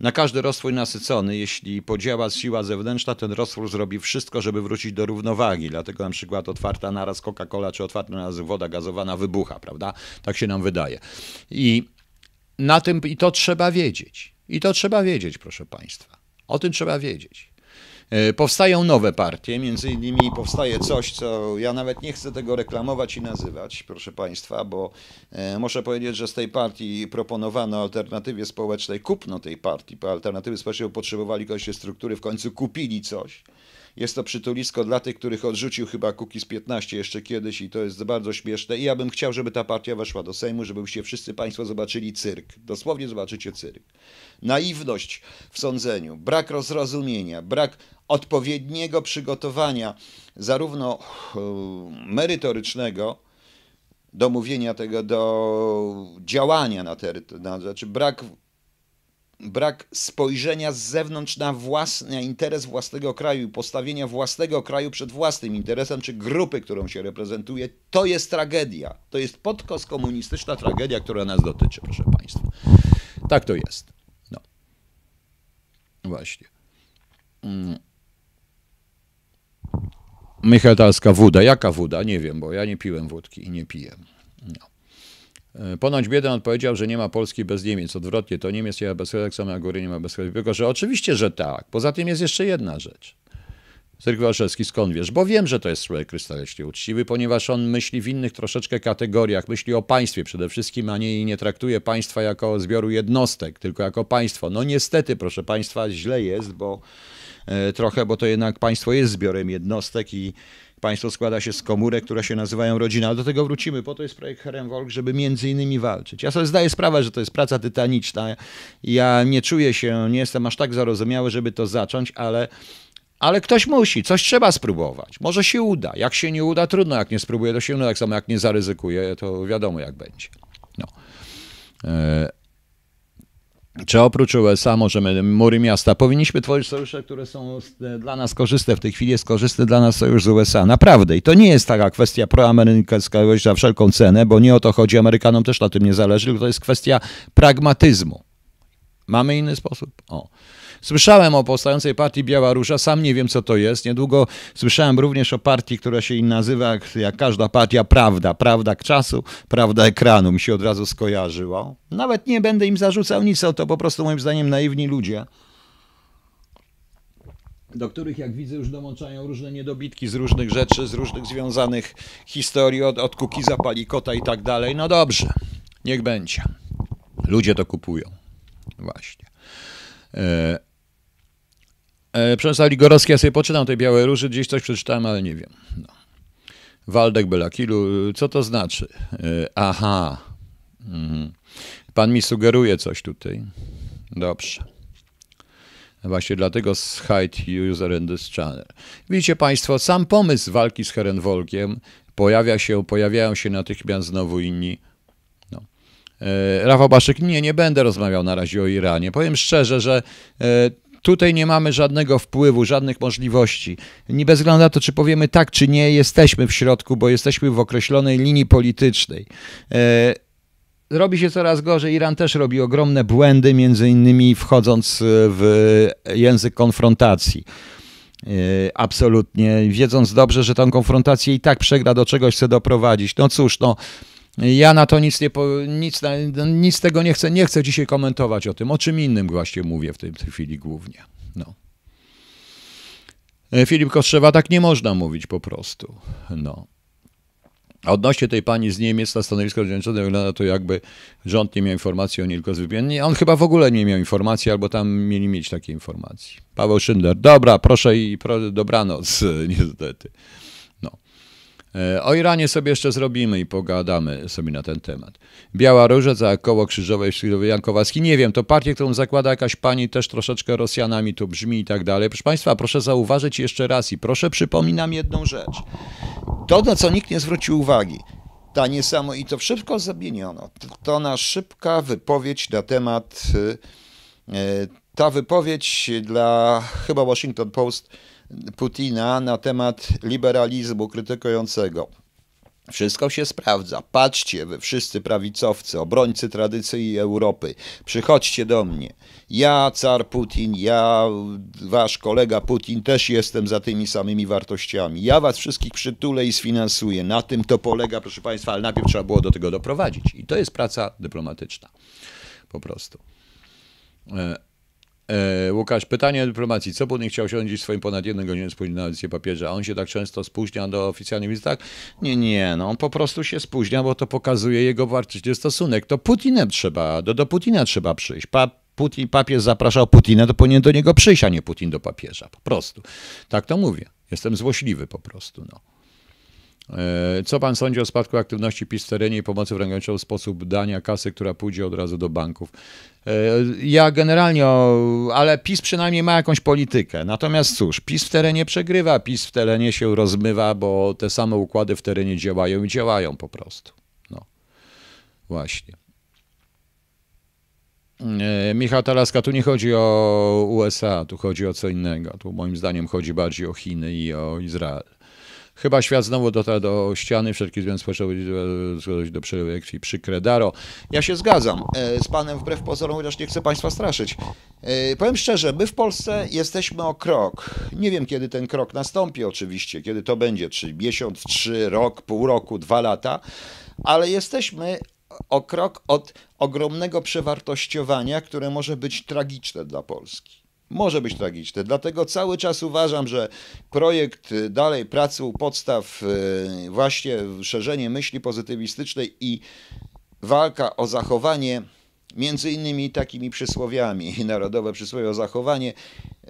na każdy rozwój nasycony, jeśli podziała siła zewnętrzna, ten rozwój zrobi wszystko, żeby wrócić do równowagi. Dlatego na przykład otwarta naraz Coca-Cola czy otwarta naraz woda gazowana wybucha, prawda? Tak się nam wydaje. I na tym i to trzeba wiedzieć. I to trzeba wiedzieć, proszę Państwa. O tym trzeba wiedzieć. E, powstają nowe partie, między innymi powstaje coś, co ja nawet nie chcę tego reklamować i nazywać, proszę Państwa, bo e, muszę powiedzieć, że z tej partii proponowano alternatywie społecznej, kupno tej partii, bo alternatywy społecznej potrzebowali kogoś struktury, w końcu kupili coś. Jest to przytulisko dla tych, których odrzucił chyba z 15 jeszcze kiedyś i to jest bardzo śmieszne. I ja bym chciał, żeby ta partia weszła do Sejmu, żebyście wszyscy Państwo zobaczyli cyrk. Dosłownie zobaczycie cyrk. Naiwność w sądzeniu, brak rozrozumienia, brak odpowiedniego przygotowania, zarówno e, merytorycznego, do mówienia tego, do działania na terytorium, znaczy brak brak spojrzenia z zewnątrz na własny interes własnego kraju, postawienia własnego kraju przed własnym interesem czy grupy, którą się reprezentuje, to jest tragedia. To jest podkoskomunistyczna tragedia, która nas dotyczy, proszę Państwa. Tak to jest. No. Właśnie. Mm. Michał Talska, woda. Jaka woda? Nie wiem, bo ja nie piłem wódki i nie piję. No. E, ponoć Biedan odpowiedział, że nie ma Polski bez Niemiec. Odwrotnie, to Niemiec nie ma bez tak samo Góry nie ma bez Tylko, że oczywiście, że tak. Poza tym jest jeszcze jedna rzecz. Cyrk Walszewski, skąd wiesz? Bo wiem, że to jest człowiek krystalicznie uczciwy, ponieważ on myśli w innych troszeczkę kategoriach. Myśli o państwie przede wszystkim, a nie, nie traktuje państwa jako zbioru jednostek, tylko jako państwo. No niestety, proszę państwa, źle jest, bo e, trochę, bo to jednak państwo jest zbiorem jednostek i Państwo składa się z komórek, które się nazywają rodzina, ale do tego wrócimy. Po to jest projekt Volk, żeby między innymi walczyć. Ja sobie zdaję sprawę, że to jest praca tytaniczna. Ja nie czuję się, nie jestem aż tak zarozumiały, żeby to zacząć, ale ale ktoś musi, coś trzeba spróbować. Może się uda. Jak się nie uda, trudno. Jak nie spróbuję, to się uda. Tak samo jak nie zaryzykuję, to wiadomo jak będzie. No. E, czy oprócz USA możemy, mury miasta, powinniśmy tworzyć sojusze, które są e, dla nas korzystne. W tej chwili jest korzystny dla nas sojusz z USA. Naprawdę. I to nie jest taka kwestia proamerykańska za wszelką cenę, bo nie o to chodzi. Amerykanom też na tym nie zależy, tylko to jest kwestia pragmatyzmu. Mamy inny sposób? O. Słyszałem o powstającej partii Białarusza, sam nie wiem co to jest. Niedługo słyszałem również o partii, która się nazywa, jak każda partia, Prawda. Prawda czasu, Prawda ekranu. Mi się od razu skojarzyło. Nawet nie będę im zarzucał nic, to po prostu moim zdaniem naiwni ludzie do których, jak widzę, już dołączają różne niedobitki z różnych rzeczy, z różnych związanych historii, od, od zapali kota i tak dalej. No dobrze, niech będzie. Ludzie to kupują. Właśnie. E, E, Przemysław Ligorowski, ja sobie poczytam tej Białej Róży, gdzieś coś przeczytałem, ale nie wiem. No. Waldek Belakilu, co to znaczy? E, aha, mhm. pan mi sugeruje coś tutaj. Dobrze. Właśnie dlatego z Hide User and this Channel. Widzicie Państwo, sam pomysł walki z Herenwolkiem pojawia się, pojawiają się natychmiast znowu inni. No. E, Rafał Baszyk, nie, nie będę rozmawiał na razie o Iranie. Powiem szczerze, że e, Tutaj nie mamy żadnego wpływu, żadnych możliwości. Nie bez względu na to, czy powiemy tak, czy nie, jesteśmy w środku, bo jesteśmy w określonej linii politycznej. E, robi się coraz gorzej. Iran też robi ogromne błędy, między innymi wchodząc e, w język konfrontacji. E, absolutnie, wiedząc dobrze, że tę konfrontację i tak przegra, do czegoś chce doprowadzić. No cóż, no ja na to nic, nie, nic, nic tego nie chcę, nie chcę dzisiaj komentować o tym, o czym innym właśnie mówię w tej, tej chwili głównie. No. E, Filip Kostrzewa, tak nie można mówić po prostu. No. A odnośnie tej pani z Niemiec, na stanowisko Zjednoczone wygląda to jakby rząd nie miał informacji o niej, tylko zwykle. On chyba w ogóle nie miał informacji, albo tam mieli mieć takie informacje. Paweł Szynder, dobra, proszę i pro, dobranoc, *laughs* niestety. E, o Iranie sobie jeszcze zrobimy i pogadamy sobie na ten temat. Biała Róża za koło krzyżowej Krzyżowy Jan Nie wiem, to partię, którą zakłada jakaś pani, też troszeczkę Rosjanami to brzmi i tak dalej. Proszę Państwa, proszę zauważyć jeszcze raz i proszę przypominam jedną rzecz. To, na co nikt nie zwrócił uwagi, ta niesamo i to szybko zamieniono. To na szybka wypowiedź na temat. Y, y, ta wypowiedź dla chyba Washington Post Putina na temat liberalizmu krytykującego. Wszystko się sprawdza. Patrzcie, wy wszyscy prawicowcy, obrońcy tradycji Europy, przychodźcie do mnie. Ja, car Putin, ja, wasz kolega Putin, też jestem za tymi samymi wartościami. Ja was wszystkich przytulę i sfinansuję. Na tym to polega, proszę państwa, ale najpierw trzeba było do tego doprowadzić. I to jest praca dyplomatyczna. Po prostu. E, E, Łukasz, pytanie o dyplomacji. Co Putin chciał osiągnąć swoim ponad jednym godzinie spóźnił na wizytę papieża? A on się tak często spóźnia do oficjalnych wizyt? Tak? Nie, nie, no on po prostu się spóźnia, bo to pokazuje jego wartościowy stosunek. To Putinem trzeba, do, do Putina trzeba przyjść. Pa, Putin, papież zapraszał Putina, to powinien do niego przyjść, a nie Putin do papieża. Po prostu. Tak to mówię. Jestem złośliwy po prostu, no. E, co pan sądzi o spadku aktywności PiS w terenie i pomocy w rękodziełu sposób dania kasy, która pójdzie od razu do banków? E, ja generalnie, ale PiS przynajmniej ma jakąś politykę. Natomiast cóż, PiS w terenie przegrywa, PiS w terenie się rozmywa, bo te same układy w terenie działają i działają po prostu. No, właśnie. E, Michał Talaska, tu nie chodzi o USA, tu chodzi o co innego. Tu moim zdaniem chodzi bardziej o Chiny i o Izrael. Chyba świat znowu dotarł do ściany, wszelki związek począł do przelewu Przykre daro. Ja się zgadzam e, z panem wbrew pozorom, chociaż nie chcę państwa straszyć. E, powiem szczerze, my w Polsce jesteśmy o krok. Nie wiem, kiedy ten krok nastąpi oczywiście, kiedy to będzie, czy miesiąc, trzy, rok, pół roku, dwa lata, ale jesteśmy o krok od ogromnego przewartościowania, które może być tragiczne dla Polski może być tragiczne. Dlatego cały czas uważam, że projekt y, dalej pracy u podstaw, y, właśnie szerzenie myśli pozytywistycznej i walka o zachowanie, między innymi takimi przysłowiami, narodowe przysłowie o zachowanie y,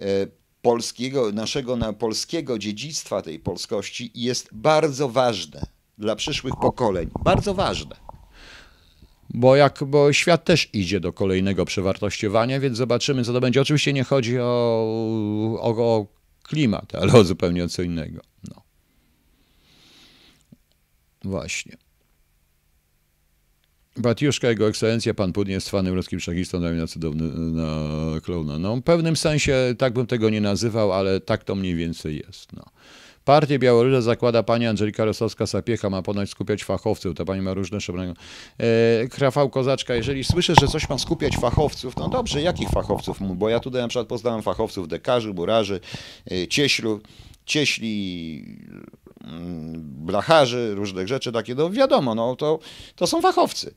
polskiego, naszego na polskiego dziedzictwa tej polskości jest bardzo ważne dla przyszłych pokoleń. Bardzo ważne. Bo, jak, bo świat też idzie do kolejnego przewartościowania, więc zobaczymy, co to będzie. Oczywiście nie chodzi o, o, o klimat, ale o zupełnie co innego. No. Właśnie. Batiuszka, jego ekscelencja, pan Pudin jest fanem ruskim szachistą, na cudowny na klauna. No, w pewnym sensie tak bym tego nie nazywał, ale tak to mniej więcej jest. No. Partię Białorusia zakłada pani Angelika Rosowska-Sapiecha, ma ponoć skupiać fachowców, ta pani ma różne szablony. E, Krafał Kozaczka, jeżeli słyszę, że coś ma skupiać fachowców, no dobrze, jakich fachowców? Bo ja tutaj na przykład poznałem fachowców dekarzy, burarzy, e, cieślu, cieśli mm, blacharzy, różnych rzeczy takie, no wiadomo, no to, to są fachowcy.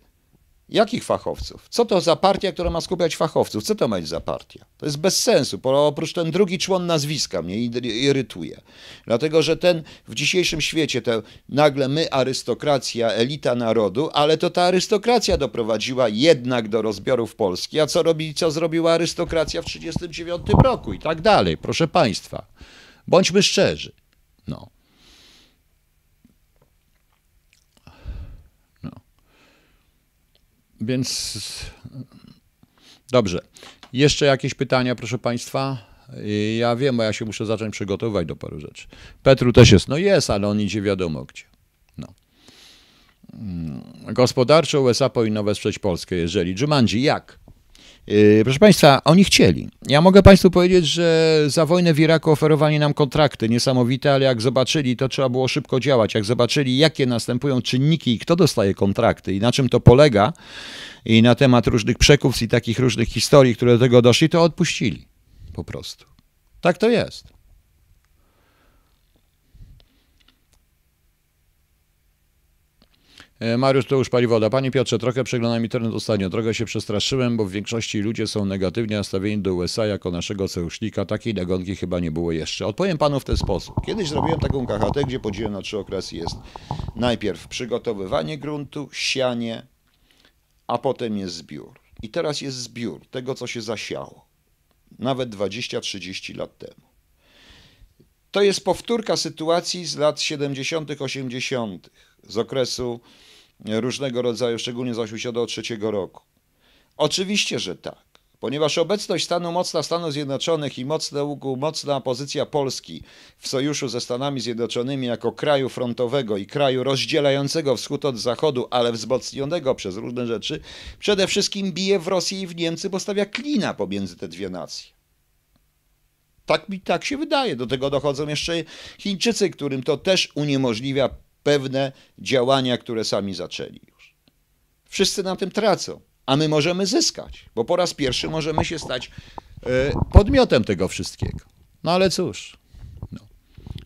Jakich fachowców? Co to za partia, która ma skupiać fachowców? Co to ma być za partia? To jest bez sensu, bo oprócz ten drugi człon nazwiska mnie irytuje. Dlatego, że ten w dzisiejszym świecie, to nagle my, arystokracja, elita narodu, ale to ta arystokracja doprowadziła jednak do rozbiorów Polski. A co, robi, co zrobiła arystokracja w 1939 roku i tak dalej, proszę Państwa. Bądźmy szczerzy. No. Więc dobrze. Jeszcze jakieś pytania, proszę Państwa? Ja wiem, bo ja się muszę zacząć przygotowywać do paru rzeczy. Petru też jest. No jest, ale on idzie wiadomo gdzie. No. Mm, gospodarczo USA powinno wesprzeć Polskę, jeżeli. Dżumandzi, jak? Yy, proszę Państwa, oni chcieli. Ja mogę Państwu powiedzieć, że za wojnę w Iraku oferowali nam kontrakty niesamowite, ale jak zobaczyli, to trzeba było szybko działać. Jak zobaczyli, jakie następują czynniki i kto dostaje kontrakty i na czym to polega, i na temat różnych przekupstw i takich różnych historii, które do tego doszli, to odpuścili po prostu. Tak to jest. E, Mariusz to już pali woda. Panie Piotrze, trochę przeglądam internet ostatnio. Trochę się przestraszyłem, bo w większości ludzie są negatywnie nastawieni do USA jako naszego sojusznika. Takiej nagonki chyba nie było jeszcze. Odpowiem panu w ten sposób. Kiedyś zrobiłem taką KHT, gdzie podzieliłem na trzy okresy. Jest najpierw przygotowywanie gruntu, sianie, a potem jest zbiór. I teraz jest zbiór tego, co się zasiało. Nawet 20-30 lat temu. To jest powtórka sytuacji z lat 70., 80., z okresu różnego rodzaju, szczególnie z 1983 roku. Oczywiście, że tak. Ponieważ obecność stanu mocna Stanów Zjednoczonych i mocne, mocna pozycja Polski w sojuszu ze Stanami Zjednoczonymi jako kraju frontowego i kraju rozdzielającego wschód od zachodu, ale wzmocnionego przez różne rzeczy, przede wszystkim bije w Rosję i w Niemcy, bo stawia klina pomiędzy te dwie nacje. Tak mi tak się wydaje. Do tego dochodzą jeszcze Chińczycy, którym to też uniemożliwia pewne działania, które sami zaczęli już. Wszyscy na tym tracą, a my możemy zyskać, bo po raz pierwszy możemy się stać e, podmiotem tego wszystkiego. No ale cóż, no.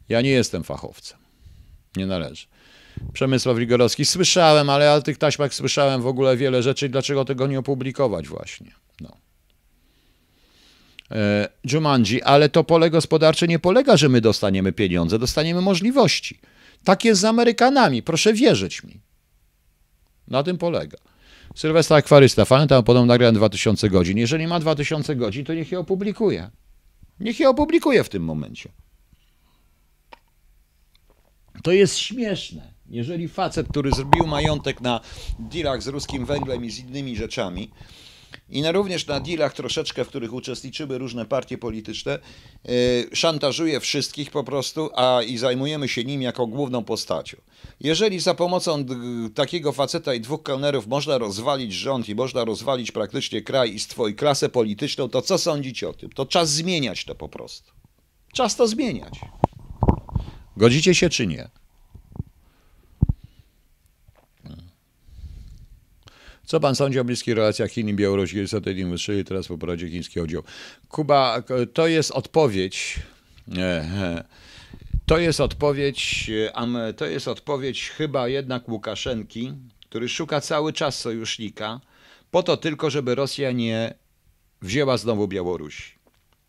ja nie jestem fachowcem. Nie należy. Przemysław Rigorowski. Słyszałem, ale o tych taśmach słyszałem w ogóle wiele rzeczy dlaczego tego nie opublikować właśnie. No. E, ale to pole gospodarcze nie polega, że my dostaniemy pieniądze, dostaniemy możliwości. Tak jest z Amerykanami, proszę wierzyć mi. Na tym polega. Sylwestra Akwarysta, tam podobno nagrałem 2000 godzin. Jeżeli ma 2000 godzin, to niech je opublikuje. Niech je opublikuje w tym momencie. To jest śmieszne. Jeżeli facet, który zrobił majątek na dealach z ruskim węglem i z innymi rzeczami, i na, również na dealach troszeczkę, w których uczestniczyły różne partie polityczne, e, szantażuje wszystkich po prostu, a i zajmujemy się nim jako główną postacią. Jeżeli za pomocą takiego faceta i dwóch kelnerów można rozwalić rząd i można rozwalić praktycznie kraj i swoją klasę polityczną, to co sądzicie o tym? To czas zmieniać to po prostu. Czas to zmieniać. Godzicie się czy nie? Co pan sądzi o bliskich relacjach Chin i Białorusi? Kiedy Satellin wystrzeli, teraz po poradzie chiński oddział. Kuba, to jest odpowiedź. E, e, to jest odpowiedź, e, to jest odpowiedź chyba jednak Łukaszenki, który szuka cały czas sojusznika, po to tylko, żeby Rosja nie wzięła znowu Białorusi.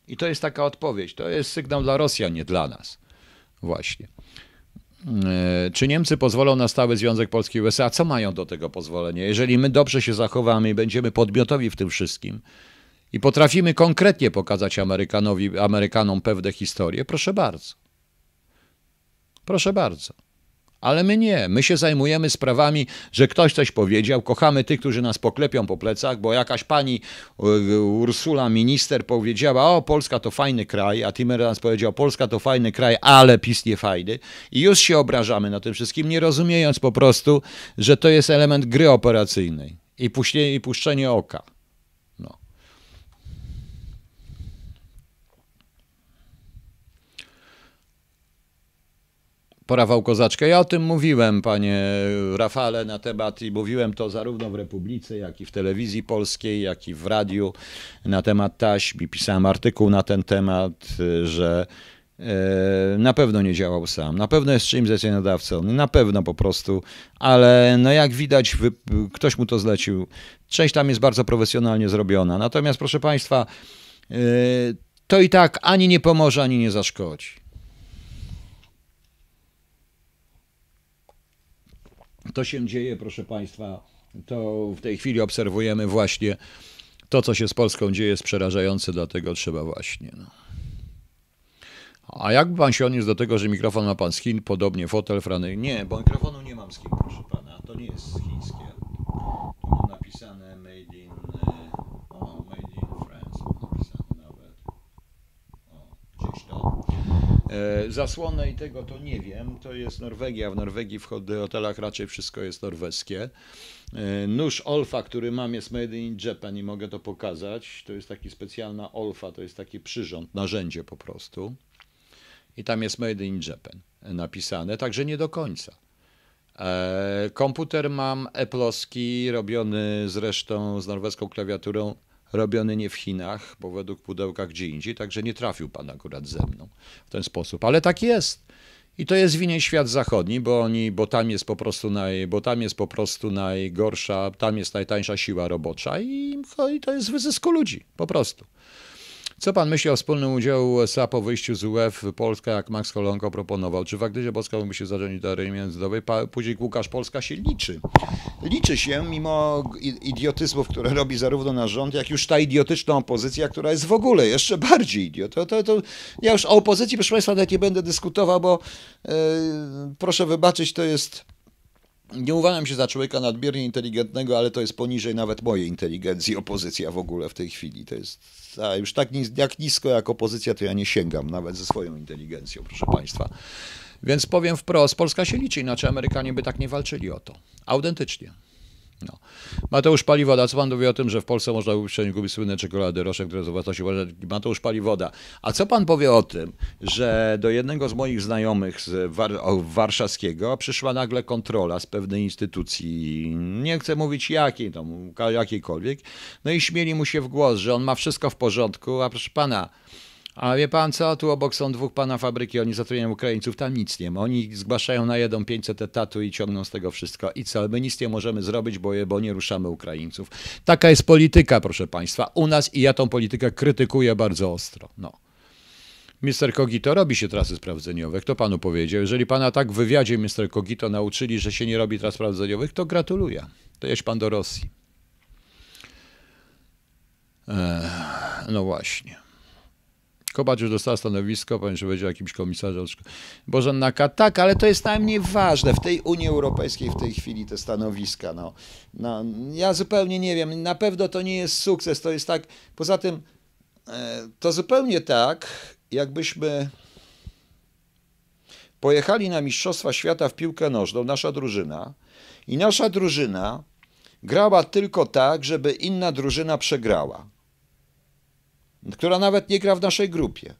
I to jest taka odpowiedź. To jest sygnał dla Rosjan, nie dla nas. Właśnie. E, czy Niemcy pozwolą na stały Związek Polski i USA? Co mają do tego pozwolenie? Jeżeli my dobrze się zachowamy i będziemy podmiotowi w tym wszystkim i potrafimy konkretnie pokazać Amerykanowi, Amerykanom pewne historie, proszę bardzo. Proszę bardzo. Ale my nie. My się zajmujemy sprawami, że ktoś coś powiedział. Kochamy tych, którzy nas poklepią po plecach, bo jakaś pani e, Ursula, minister, powiedziała: O, Polska to fajny kraj, a Timmermans powiedział: Polska to fajny kraj, ale PiS nie fajny. I już się obrażamy na tym wszystkim, nie rozumiejąc po prostu, że to jest element gry operacyjnej i, i puszczenie oka. Pora kozaczkę. Ja o tym mówiłem, panie Rafale, na temat i mówiłem to zarówno w Republice, jak i w telewizji polskiej, jak i w radiu na temat taśm i pisałem artykuł na ten temat, że e, na pewno nie działał sam, na pewno jest czymś zleceniodawcą, na pewno po prostu, ale no jak widać, ktoś mu to zlecił. Część tam jest bardzo profesjonalnie zrobiona. Natomiast, proszę Państwa, e, to i tak ani nie pomoże, ani nie zaszkodzi. To się dzieje, proszę Państwa. To w tej chwili obserwujemy właśnie to, co się z Polską dzieje, jest przerażające, dlatego trzeba właśnie. No. A jakby pan się odniósł do tego, że mikrofon ma pan z Chin, podobnie fotel, frany. Nie, bo mikrofonu nie mam z Chin, proszę pana. To nie jest chińskie. Tu mam napisane made in. E, o, made in France mam napisane nawet. O, gdzieś to. E, zasłonę i tego to nie wiem. To jest Norwegia. W Norwegii w hotelach raczej wszystko jest norweskie. E, nóż Olfa, który mam, jest made in Japan i mogę to pokazać. To jest taki specjalna Olfa, to jest taki przyrząd, narzędzie po prostu. I tam jest made in Japan napisane, także nie do końca. E, komputer mam Apple'owski, robiony zresztą z norweską klawiaturą robiony nie w Chinach, bo według pudełka gdzie indziej, także nie trafił pan akurat ze mną w ten sposób. Ale tak jest. I to jest winie świat zachodni, bo oni, bo tam jest po prostu naj, bo tam jest po prostu najgorsza, tam jest najtańsza siła robocza i, no i to jest wyzysku ludzi po prostu. Co pan myśli o wspólnym udziału USA po wyjściu z UEF Polska, jak Max Holonko proponował? Czy faktycznie Polska by się zacząć do areny międzynarodowej? Później Łukasz Polska się liczy. Liczy się mimo idiotyzmów, które robi zarówno nasz rząd, jak już ta idiotyczna opozycja, która jest w ogóle jeszcze bardziej idiot. To, to, to ja już o opozycji, proszę państwa, nawet nie będę dyskutował, bo yy, proszę wybaczyć, to jest... Nie uważam się za człowieka nadmiernie inteligentnego, ale to jest poniżej nawet mojej inteligencji opozycja w ogóle w tej chwili. To jest a już tak jak nisko jak opozycja, to ja nie sięgam nawet ze swoją inteligencją, proszę Państwa. Więc powiem wprost, Polska się liczy, inaczej Amerykanie by tak nie walczyli o to. Autentycznie. No. Mateusz Paliwoda, co pan mówi o tym, że w Polsce można uprzednio kupić słynne czekolady roszek, które zwraca się uważać. Mateusz Paliwoda, a co pan powie o tym, że do jednego z moich znajomych z war warszawskiego przyszła nagle kontrola z pewnej instytucji, nie chcę mówić jakiej, tam, jakiejkolwiek, no i śmieli mu się w głos, że on ma wszystko w porządku, a proszę pana, a wie pan co, tu obok są dwóch pana fabryki, oni zatrudniają Ukraińców, tam nic nie ma. Oni zgłaszają na jeden 500 etatu i ciągną z tego wszystko. I co, my nic nie możemy zrobić, bo, je, bo nie ruszamy Ukraińców. Taka jest polityka, proszę państwa, u nas i ja tą politykę krytykuję bardzo ostro. No. Mister Kogito robi się trasy sprawdzeniowe. Kto panu powiedział? Jeżeli pana tak w wywiadzie, mister Kogito, nauczyli, że się nie robi tras sprawdzeniowych, to gratuluję. To jeźdź pan do Rosji. Eee, no właśnie. Kobacz już dostała stanowisko, powiem, że będzie jakimś komisarzem Bożennaka. Tak, ale to jest najmniej ważne. W tej Unii Europejskiej w tej chwili te stanowiska. No, no, ja zupełnie nie wiem. Na pewno to nie jest sukces. To jest tak. Poza tym, e, to zupełnie tak, jakbyśmy pojechali na Mistrzostwa Świata w piłkę nożną, nasza drużyna, i nasza drużyna grała tylko tak, żeby inna drużyna przegrała która nawet nie gra w naszej grupie.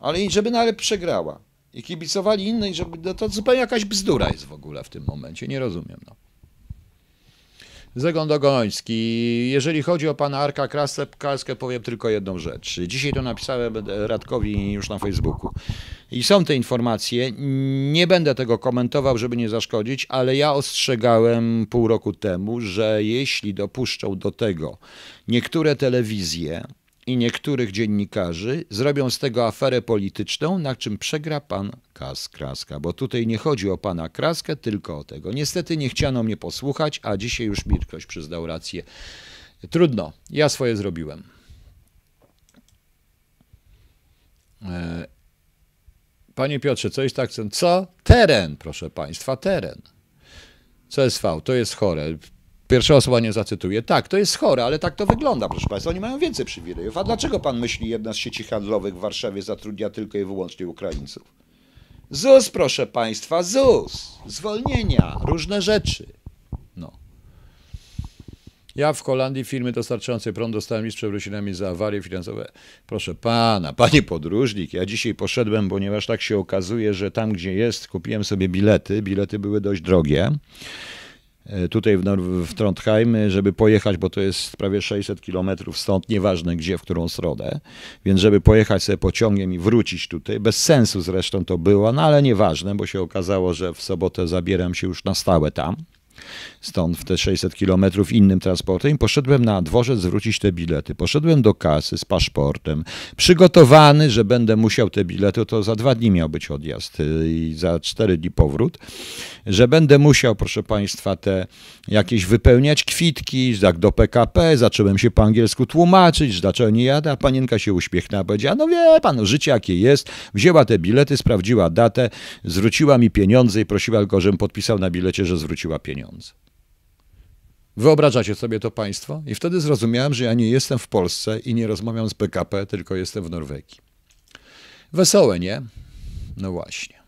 Ale żeby nawet przegrała. I kibicowali innej, żeby. No to zupełnie jakaś bzdura jest w ogóle w tym momencie. Nie rozumiem. No. Zegon Dogoński. Jeżeli chodzi o pana Arka Kraskę, powiem tylko jedną rzecz. Dzisiaj to napisałem Radkowi już na Facebooku. I są te informacje. Nie będę tego komentował, żeby nie zaszkodzić, ale ja ostrzegałem pół roku temu, że jeśli dopuszczą do tego niektóre telewizje i niektórych dziennikarzy, zrobią z tego aferę polityczną, na czym przegra pan Kas Kraska. Bo tutaj nie chodzi o pana Kraskę, tylko o tego. Niestety nie chciano mnie posłuchać, a dzisiaj już mi ktoś przyznał rację. Trudno, ja swoje zrobiłem. E, Panie Piotrze, coś tak. Co? Teren, proszę państwa, teren. CSV, to jest chore. Pierwsza osoba nie zacytuje. Tak, to jest chore, ale tak to wygląda, proszę Państwa. Oni mają więcej przywilejów. A dlaczego Pan myśli, jedna z sieci handlowych w Warszawie zatrudnia tylko i wyłącznie Ukraińców? ZUS, proszę Państwa, ZUS, zwolnienia, różne rzeczy. Ja w Holandii firmy dostarczające prąd dostałem list przeprosinami za awarie finansowe. Proszę pana, panie podróżnik, ja dzisiaj poszedłem, ponieważ tak się okazuje, że tam gdzie jest, kupiłem sobie bilety. Bilety były dość drogie e, tutaj w, w Trondheim, e, żeby pojechać, bo to jest prawie 600 kilometrów stąd, nieważne gdzie, w którą stronę, więc żeby pojechać sobie pociągiem i wrócić tutaj, bez sensu zresztą to było, no ale nieważne, bo się okazało, że w sobotę zabieram się już na stałe tam stąd w te 600 kilometrów innym transportem i poszedłem na dworzec zwrócić te bilety. Poszedłem do kasy z paszportem, przygotowany, że będę musiał te bilety, to za dwa dni miał być odjazd y, i za cztery dni powrót, że będę musiał, proszę Państwa, te jakieś wypełniać kwitki, jak do PKP, zacząłem się po angielsku tłumaczyć, dlaczego nie jadę, a panienka się uśmiechnęła, powiedziała, no wie Pan, no, życie jakie jest, wzięła te bilety, sprawdziła datę, zwróciła mi pieniądze i prosiła tylko, żebym podpisał na bilecie, że zwróciła pieniądze pieniądze. Wyobrażacie sobie to państwo? I wtedy zrozumiałem, że ja nie jestem w Polsce i nie rozmawiam z PKP, tylko jestem w Norwegii. Wesołe, nie? No właśnie.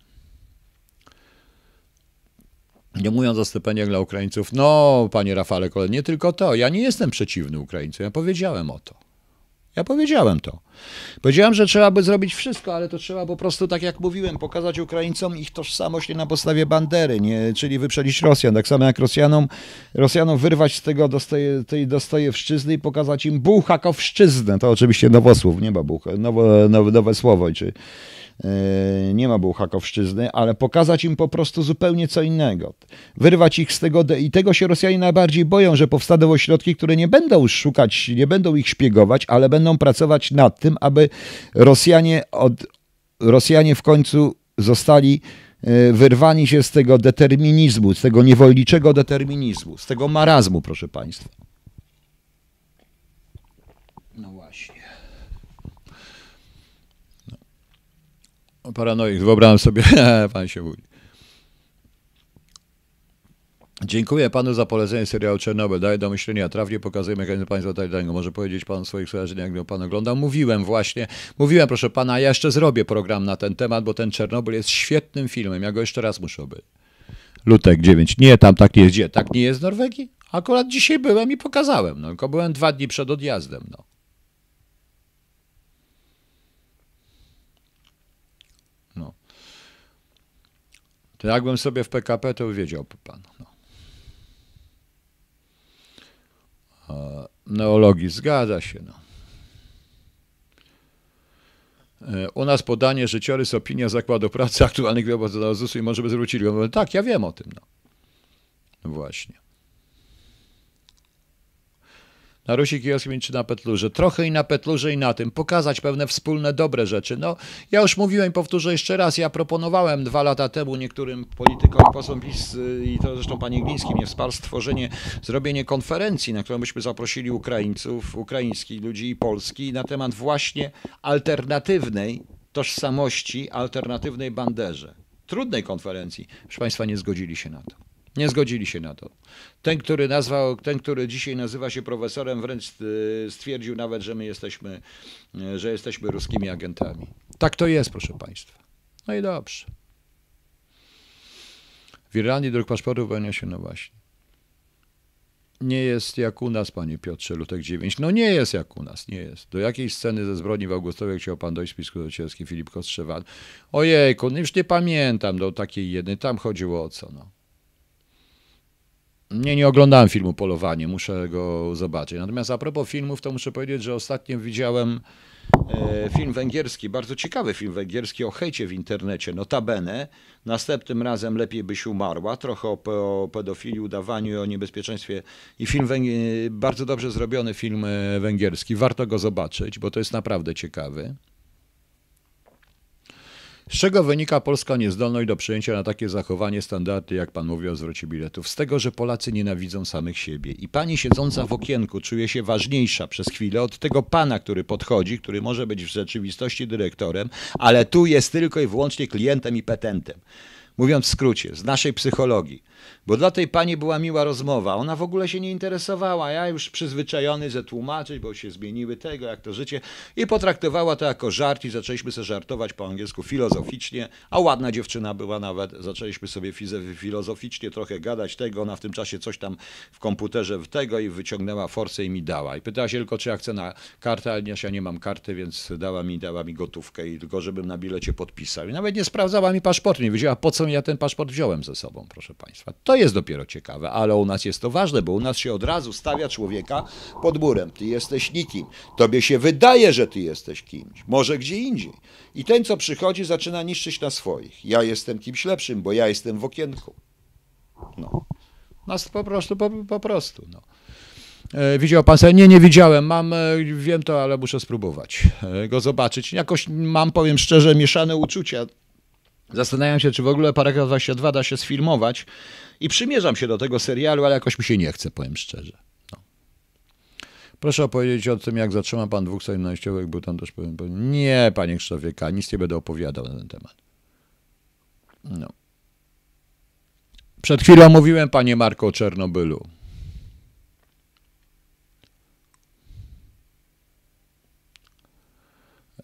Nie mówiąc o stypendiach dla Ukraińców, no, panie Rafale, nie tylko to. Ja nie jestem przeciwny Ukraińcom. Ja powiedziałem o to. Ja powiedziałem to. Powiedziałem, że trzeba by zrobić wszystko, ale to trzeba po prostu, tak jak mówiłem, pokazać Ukraińcom ich tożsamość nie na podstawie bandery, nie, czyli wyprzedzić Rosjan. Tak samo jak Rosjanom, Rosjanom wyrwać z tego dostoje, tej dostojewszczyzny i pokazać im buchakowszczyznę. To oczywiście nowosłów, nie ma bułha, nowe, nowe, nowe słowo. Czy, E, nie ma bełchakowszczyzny, ale pokazać im po prostu zupełnie co innego. Wyrwać ich z tego, i tego się Rosjanie najbardziej boją, że powstaną ośrodki, które nie będą szukać, nie będą ich szpiegować, ale będą pracować nad tym, aby Rosjanie, od, Rosjanie w końcu zostali e, wyrwani się z tego determinizmu, z tego niewolniczego determinizmu, z tego marazmu, proszę Państwa. paranoik, wyobrażam sobie, *laughs* pan się mówi. Dziękuję panu za polecenie serialu Czernobyl. Daję do myślenia, trafnie pokazuję mechanizm państwa tajnego. Może powiedzieć pan o swoich skojarzeniach, jak pan oglądał? Mówiłem właśnie, mówiłem proszę pana, ja jeszcze zrobię program na ten temat, bo ten Czernobyl jest świetnym filmem. Ja go jeszcze raz muszę obejrzeć. Lutek 9. Nie, tam tak nie jest. Gdzie? Tak nie jest w Norwegii? Akurat dzisiaj byłem i pokazałem. No, tylko byłem dwa dni przed odjazdem. No. To jakbym sobie w PKP, to wiedziałby pan. No. Neologii zgadza się. No. E, u nas podanie życiorys, opinia zakładu pracy aktualnych wyborów do ZUS-u i może by zwrócili. Mówię, no tak, ja wiem o tym. No. Właśnie na Rusi Kijowskim czy na Petlurze. Trochę i na Petlurze i na tym. Pokazać pewne wspólne dobre rzeczy. No, ja już mówiłem, powtórzę jeszcze raz, ja proponowałem dwa lata temu niektórym politykom posłom PiS y, i to zresztą panie Gliński mnie wsparł stworzenie, zrobienie konferencji, na którą byśmy zaprosili Ukraińców, ukraińskich ludzi i Polski na temat właśnie alternatywnej tożsamości, alternatywnej banderze. Trudnej konferencji. Proszę Państwa, nie zgodzili się na to. Nie zgodzili się na to. Ten, który nazwał, ten, który dzisiaj nazywa się profesorem, wręcz e, stwierdził nawet, że my jesteśmy, e, że jesteśmy ruskimi agentami. Tak to jest, proszę Państwa. No i dobrze. W Irlandii druk paszportu pełnia się, no właśnie. Nie jest jak u nas, panie Piotrze, lutek 9. No nie jest jak u nas, nie jest. Do jakiej sceny ze zbrodni w Augustowie chciał pan dojść w spisku docielski Filip Kostrzewan? Ojejku, no już nie pamiętam do no takiej jednej. Tam chodziło o co, no. Nie, nie oglądałem filmu Polowanie, muszę go zobaczyć. Natomiast a propos filmów, to muszę powiedzieć, że ostatnio widziałem e, film węgierski, bardzo ciekawy film węgierski o hejcie w internecie, notabene. Następnym razem lepiej byś umarła, trochę o, o pedofilii, udawaniu, o niebezpieczeństwie. I film bardzo dobrze zrobiony film e, węgierski, warto go zobaczyć, bo to jest naprawdę ciekawy. Z czego wynika polska niezdolność do przyjęcia na takie zachowanie standardy, jak pan mówi o zwrocie biletów? Z tego, że Polacy nienawidzą samych siebie. I pani siedząca w okienku czuje się ważniejsza przez chwilę od tego pana, który podchodzi, który może być w rzeczywistości dyrektorem, ale tu jest tylko i wyłącznie klientem i petentem. Mówiąc w skrócie, z naszej psychologii, bo dla tej pani była miła rozmowa. Ona w ogóle się nie interesowała. Ja już przyzwyczajony ze tłumaczyć, bo się zmieniły tego, jak to życie. I potraktowała to jako żart i zaczęliśmy sobie żartować po angielsku filozoficznie. A ładna dziewczyna była nawet. Zaczęliśmy sobie filozoficznie trochę gadać tego. Ona w tym czasie coś tam w komputerze w tego i wyciągnęła forsę i mi dała. I pytała się tylko, czy ja chcę na kartę, ale ja nie mam karty, więc dała mi, dała mi gotówkę i tylko, żebym na bilecie podpisał. I nawet nie sprawdzała mi paszportu. Nie wiedziała, po co ja ten paszport wziąłem ze sobą, proszę Państwa. To jest dopiero ciekawe, ale u nas jest to ważne, bo u nas się od razu stawia człowieka pod murem. Ty jesteś nikim. Tobie się wydaje, że ty jesteś kimś. Może gdzie indziej. I ten, co przychodzi, zaczyna niszczyć na swoich. Ja jestem kimś lepszym, bo ja jestem w okienku. No. Nas po prostu, po, po prostu. No. E, widział pan sobie? Nie, nie widziałem. Mam, e, wiem to, ale muszę spróbować e, go zobaczyć. Jakoś mam, powiem szczerze, mieszane uczucia Zastanawiam się, czy w ogóle paragraf 22 da się sfilmować i przymierzam się do tego serialu, ale jakoś mi się nie chce, powiem szczerze. No. Proszę opowiedzieć o tym, jak zatrzyma pan dwóch sojemnościowych, bo tam też powiem, powiem, nie, panie Krzysztofieka, nic nie będę opowiadał na ten temat. No. Przed chwilą mówiłem, panie Marko, o Czernobylu.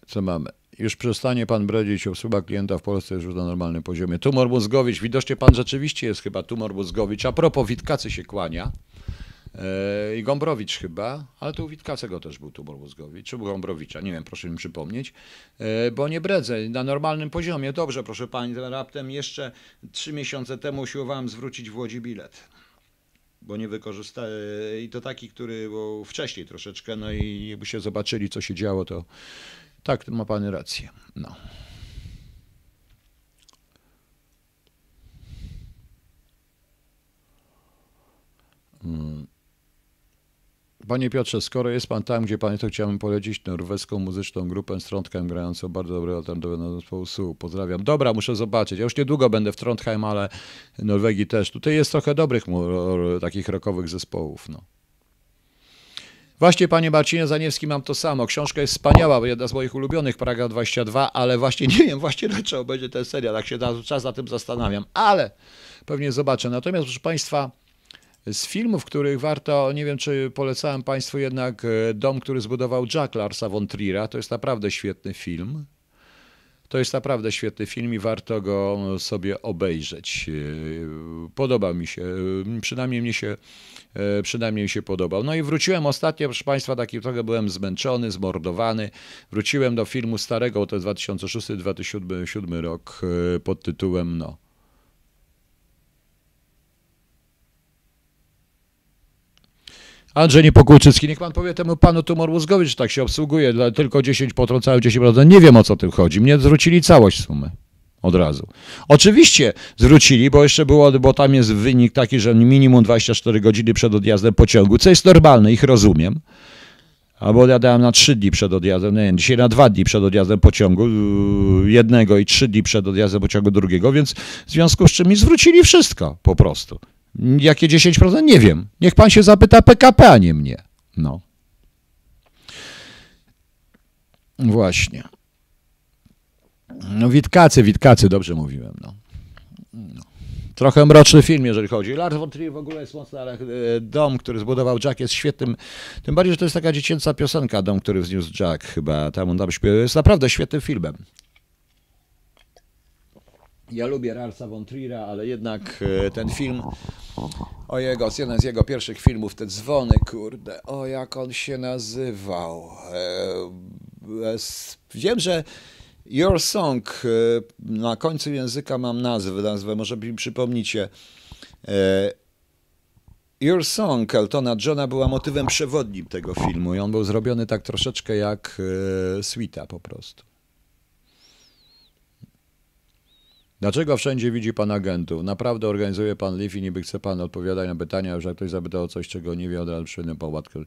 Co mamy? Już przestanie pan bredzić, obsługa klienta w Polsce jest już na normalnym poziomie. Tumor mózgowicz, widocznie pan rzeczywiście jest chyba tumor mózgowicz. A propos, Witkacy się kłania. E, I Gombrowicz chyba, ale to u Witkacego też był tumor mózgowicz, czy Gombrowicza, nie wiem, proszę mi przypomnieć, e, bo nie bredzę, na normalnym poziomie. Dobrze, proszę pani, raptem jeszcze trzy miesiące temu usiłowałem zwrócić w Łodzi bilet, bo nie wykorzystałem, i to taki, który był wcześniej troszeczkę, no i jakby się zobaczyli, co się działo, to tak, ma pan rację. No. Mm. Panie Piotrze, skoro jest Pan tam, gdzie Pan to chciałbym polecić norweską muzyczną grupę z Trondheim grającą bardzo dobre alternatywne zespołu SU. Pozdrawiam. Dobra, muszę zobaczyć. Ja już niedługo będę w Trondheim, ale Norwegii też. Tutaj jest trochę dobrych takich rokowych zespołów. No. Właśnie, panie Marcinie Zaniewski, mam to samo. Książka jest wspaniała, jedna z moich ulubionych, Praga 22, ale właśnie nie wiem właśnie *laughs* dlaczego będzie ten serial, tak się na, czas na tym zastanawiam, ale pewnie zobaczę. Natomiast, proszę państwa, z filmów, których warto, nie wiem czy polecałem Państwu jednak e, dom, który zbudował Jack Larsa von Trier'a, to jest naprawdę świetny film. To jest naprawdę świetny film i warto go sobie obejrzeć. E, podoba mi się, e, przynajmniej mnie się E, przynajmniej mi się podobał. No i wróciłem ostatnio, proszę Państwa, taki trochę byłem zmęczony, zmordowany. Wróciłem do filmu starego, to 2006-2007 rok e, pod tytułem No. Andrzej Niepokójczycki, niech pan powie temu panu tumor mózgowy, że tak się obsługuje, tylko 10 potrącają 10%. Nie wiem o co tym chodzi. Mnie zwrócili całość sumy od razu. Oczywiście zwrócili, bo jeszcze było, bo tam jest wynik taki, że minimum 24 godziny przed odjazdem pociągu, co jest normalne, ich rozumiem. Albo odjadałem na 3 dni przed odjazdem, nie dzisiaj na 2 dni przed odjazdem pociągu jednego i 3 dni przed odjazdem pociągu drugiego, więc w związku z czym mi zwrócili wszystko po prostu. Jakie 10%? Nie wiem. Niech pan się zapyta PKP, a nie mnie. No. Właśnie. No, Witkacy, Witkacy, dobrze mówiłem. No. no. Trochę mroczny film, jeżeli chodzi. Lars von Trier w ogóle jest mocny, ale e, dom, który zbudował Jack jest świetnym. Tym bardziej, że to jest taka dziecięca piosenka, dom, który wzniósł Jack chyba. Tam on tam śpiewa. Jest naprawdę świetnym filmem. Ja lubię Larsa von Trier'a, ale jednak e, ten film o jego, jeden z jego pierwszych filmów, te dzwony, kurde, o jak on się nazywał. E, wiem, że Your Song e, na końcu języka mam nazwę, nazwę może mi przypomnicie. E, Your Song Eltona Johna była motywem przewodnim tego filmu i on był zrobiony tak troszeczkę jak e, Sweeta po prostu. Dlaczego wszędzie widzi pan agentów? Naprawdę organizuje pan LIF i niby chce pan odpowiadać na pytania, że ktoś zapytał o coś, czego nie wie, od razu przyjdę po łatkę.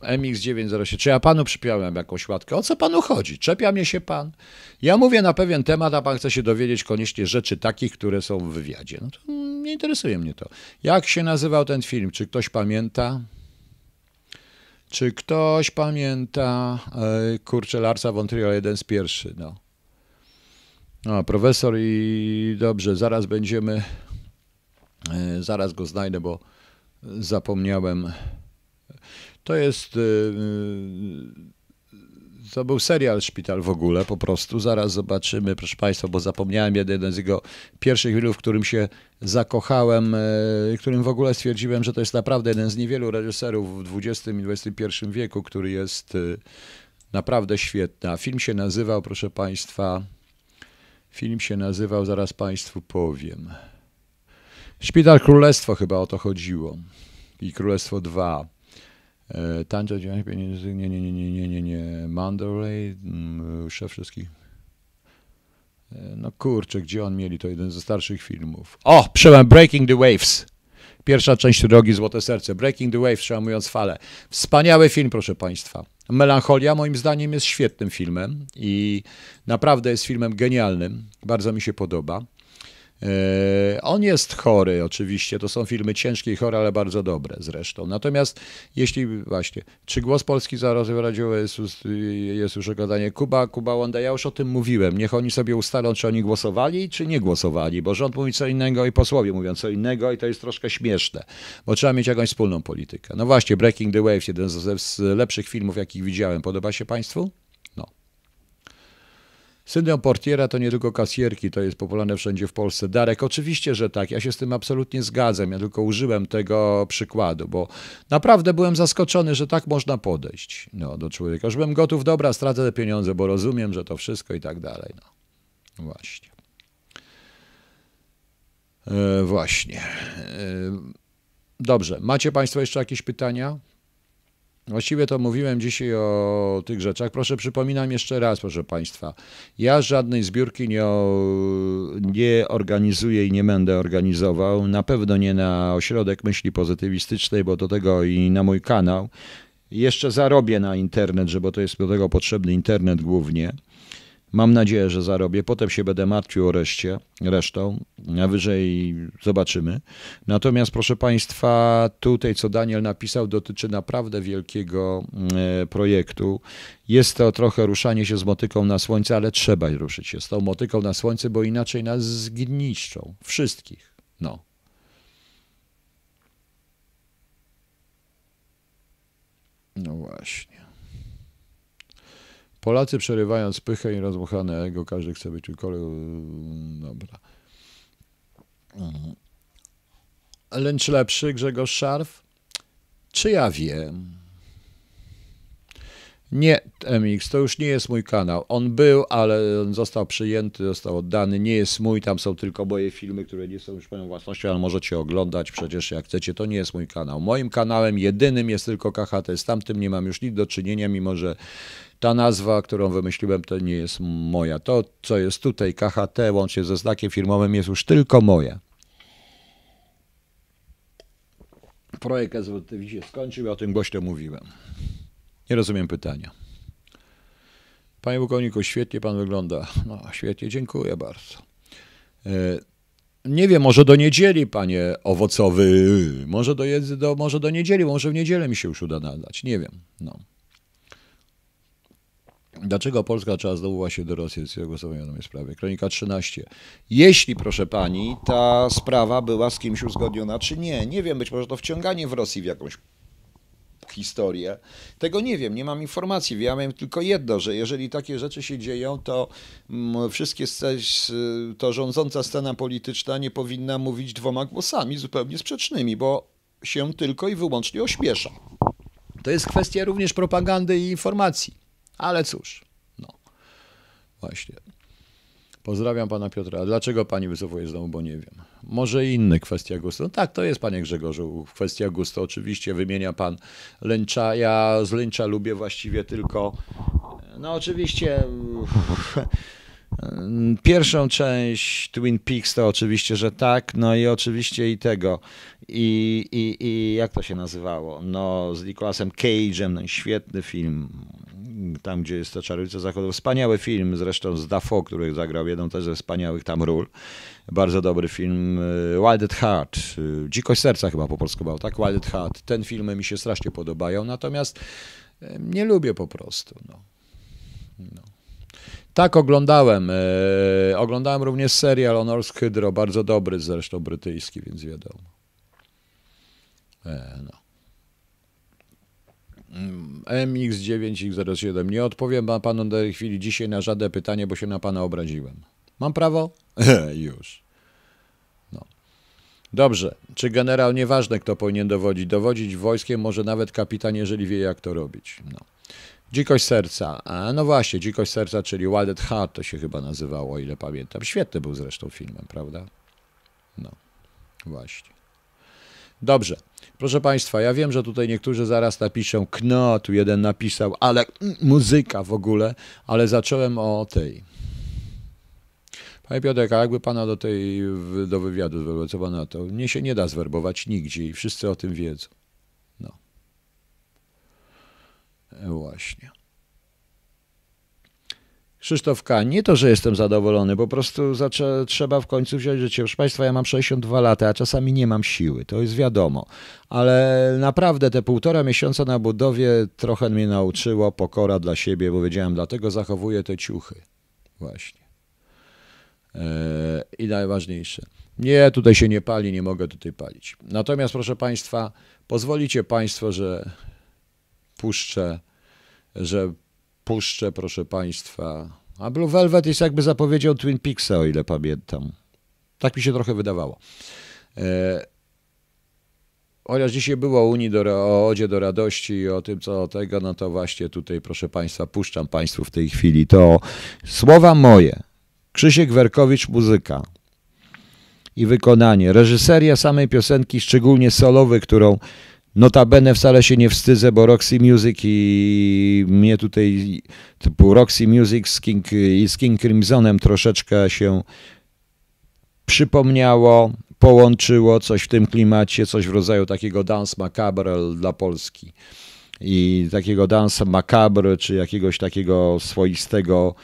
MX907. Czy ja panu przypiąłem jakąś łatkę? O co panu chodzi? Czepia mnie się pan? Ja mówię na pewien temat, a pan chce się dowiedzieć koniecznie rzeczy takich, które są w wywiadzie. No to nie interesuje mnie to. Jak się nazywał ten film? Czy ktoś pamięta? Czy ktoś pamięta? Kurczę, Larsa von Trio, jeden z pierwszy, no. no. profesor i dobrze, zaraz będziemy, e, zaraz go znajdę, bo zapomniałem to jest. Y, y, to był serial Szpital w ogóle, po prostu. Zaraz zobaczymy, proszę Państwa, bo zapomniałem jeden z jego pierwszych filmów, w którym się zakochałem, y, którym w ogóle stwierdziłem, że to jest naprawdę jeden z niewielu reżyserów w XX i XXI wieku, który jest naprawdę świetny. film się nazywał, proszę Państwa, film się nazywał, zaraz Państwu powiem. Szpital Królestwo chyba o to chodziło. I Królestwo II. E, Tańczać, wziąć pieniędzy, nie, nie, nie, nie, nie, nie, nie, Mandalay, mm, szef wszystkich. E, no kurczę, gdzie on mieli? To jeden ze starszych filmów. O, przełam Breaking the Waves. Pierwsza część drogi Złote Serce. Breaking the Waves, przełamując fale. Wspaniały film, proszę Państwa. Melancholia moim zdaniem jest świetnym filmem i naprawdę jest filmem genialnym. Bardzo mi się podoba. E, on jest chory, oczywiście, to są filmy ciężkie i chore, ale bardzo dobre zresztą. Natomiast jeśli właśnie, czy głos Polski zaraz radził jest, jest już oglądanie Kuba, Kuba Łanda, ja już o tym mówiłem, niech oni sobie ustalą, czy oni głosowali, czy nie głosowali, bo rząd mówi co innego i posłowie mówią co innego i to jest troszkę śmieszne, bo trzeba mieć jakąś wspólną politykę. No właśnie, Breaking the Waves, jeden z lepszych filmów, jakich widziałem, podoba się Państwu? Syndrom portiera to nie tylko kasierki, to jest popularne wszędzie w Polsce. Darek, oczywiście, że tak, ja się z tym absolutnie zgadzam, ja tylko użyłem tego przykładu, bo naprawdę byłem zaskoczony, że tak można podejść no, do człowieka, że byłem gotów, dobra, stracę te pieniądze, bo rozumiem, że to wszystko i tak dalej. No. Właśnie. E, właśnie. E, dobrze, macie Państwo jeszcze jakieś pytania? Właściwie to mówiłem dzisiaj o tych rzeczach. Proszę, przypominam jeszcze raz, proszę Państwa. Ja żadnej zbiórki nie, nie organizuję i nie będę organizował. Na pewno nie na ośrodek myśli pozytywistycznej, bo do tego i na mój kanał. Jeszcze zarobię na internet, że bo to jest do tego potrzebny internet głównie. Mam nadzieję, że zarobię. Potem się będę martwił o reszcie, resztą. wyżej zobaczymy. Natomiast, proszę Państwa, tutaj co Daniel napisał, dotyczy naprawdę wielkiego mm, e, projektu. Jest to trochę ruszanie się z motyką na słońce, ale trzeba ruszyć się z tą motyką na słońce, bo inaczej nas zgniszczą. Wszystkich. No. No właśnie. Polacy przerywając spychę i rozmuchane ego, każdy chce być ukolem. Mm, dobra. Mm. Lęcz lepszy, Grzegorz Szarf? Czy ja wiem? Nie, MX, to już nie jest mój kanał. On był, ale on został przyjęty, został oddany. Nie jest mój, tam są tylko moje filmy, które nie są już moją własnością, ale możecie oglądać przecież jak chcecie. To nie jest mój kanał. Moim kanałem jedynym jest tylko KHT. Z tamtym nie mam już nic do czynienia, mimo że ta nazwa, którą wymyśliłem, to nie jest moja. To, co jest tutaj, KHT, łącznie ze znakiem firmowym, jest już tylko moje. Projekt SWTV się skończył, o tym głośno mówiłem. Nie rozumiem pytania. Panie Bukowniku, świetnie pan wygląda. No, świetnie, dziękuję bardzo. E, nie wiem, może do niedzieli, panie owocowy. Może do, do, może do niedzieli, może w niedzielę mi się już uda nadać. Nie wiem. No. Dlaczego Polska trzeba zdobyła się do Rosji? Ja głosowałem na tej sprawie. Kronika 13. Jeśli, proszę pani, ta sprawa była z kimś uzgodniona, czy nie, nie wiem, być może to wciąganie w Rosji w jakąś historię. Tego nie wiem, nie mam informacji. Ja wiem tylko jedno, że jeżeli takie rzeczy się dzieją, to mm, wszystkie to rządząca scena polityczna nie powinna mówić dwoma głosami zupełnie sprzecznymi, bo się tylko i wyłącznie ośmiesza. To jest kwestia również propagandy i informacji. Ale cóż, no właśnie. Pozdrawiam pana Piotra. Dlaczego pani wycofuje z domu, bo nie wiem. Może inny kwestia gustu. No tak, to jest panie Grzegorzu. Kwestia gustu oczywiście wymienia pan lęcza. Ja z lęcza lubię właściwie tylko. No oczywiście. *laughs* Pierwszą część Twin Peaks to oczywiście, że tak, no i oczywiście i tego, i, i, i jak to się nazywało, no z Nicolasem Cage'em, no świetny film, tam gdzie jest ta Czarownica Zachodu. Wspaniały film zresztą z Dafo, który zagrał jedną też ze wspaniałych tam ról. Bardzo dobry film. E, Wild at Heart, e, Dzikość Serca chyba po polsku był, tak? Wild at Heart. Ten filmy mi się strasznie podobają, natomiast e, nie lubię po prostu. No. no. Tak, oglądałem. oglądałem również serial Honor's Hydro, bardzo dobry zresztą brytyjski, więc wiadomo. no. MX9X07. Mm, Nie odpowiem panu do tej chwili dzisiaj na żadne pytanie, bo się na pana obraziłem. Mam prawo? *laughs* Już. No. Dobrze. Czy generał, nieważne kto powinien dowodzić, dowodzić wojskiem może nawet kapitan, jeżeli wie jak to robić. No. Dzikość serca. A, no właśnie, Dzikość serca, czyli Wild Heart to się chyba nazywało, o ile pamiętam. Świetny był zresztą filmem, prawda? No, właśnie. Dobrze. Proszę Państwa, ja wiem, że tutaj niektórzy zaraz napiszą kno, tu jeden napisał, ale muzyka w ogóle, ale zacząłem o tej. Panie Piotrek, a jakby pana do tej, do wywiadu zwerbowano, co pana to? Mnie się nie da zwerbować nigdzie i wszyscy o tym wiedzą. No. E, właśnie. Krzysztof K., nie to, że jestem zadowolony, po prostu zaczę, trzeba w końcu wziąć życie. Proszę Państwa, ja mam 62 lata, a czasami nie mam siły, to jest wiadomo. Ale naprawdę te półtora miesiąca na budowie trochę mnie nauczyło pokora dla siebie, bo wiedziałem, dlatego zachowuję te ciuchy. Właśnie. Yy, I najważniejsze. Nie, tutaj się nie pali, nie mogę tutaj palić. Natomiast, proszę Państwa, pozwolicie Państwo, że puszczę, że puszczę, proszę Państwa. A Blue Velvet jest jakby zapowiedzią Twin Peaks, o ile pamiętam. Tak mi się trochę wydawało. E... Chociaż dzisiaj było o Unii, do, o Odzie do Radości i o tym, co o tego, no to właśnie tutaj, proszę Państwa, puszczam Państwu w tej chwili to słowa moje. Krzysiek Werkowicz, muzyka i wykonanie. Reżyseria samej piosenki, szczególnie solowy, którą Notabene wcale się nie wstydzę, bo Roxy Music i mnie tutaj typu Roxy Music z King, z King Crimsonem troszeczkę się przypomniało, połączyło coś w tym klimacie, coś w rodzaju takiego dance macabre dla Polski i takiego dance macabre, czy jakiegoś takiego swoistego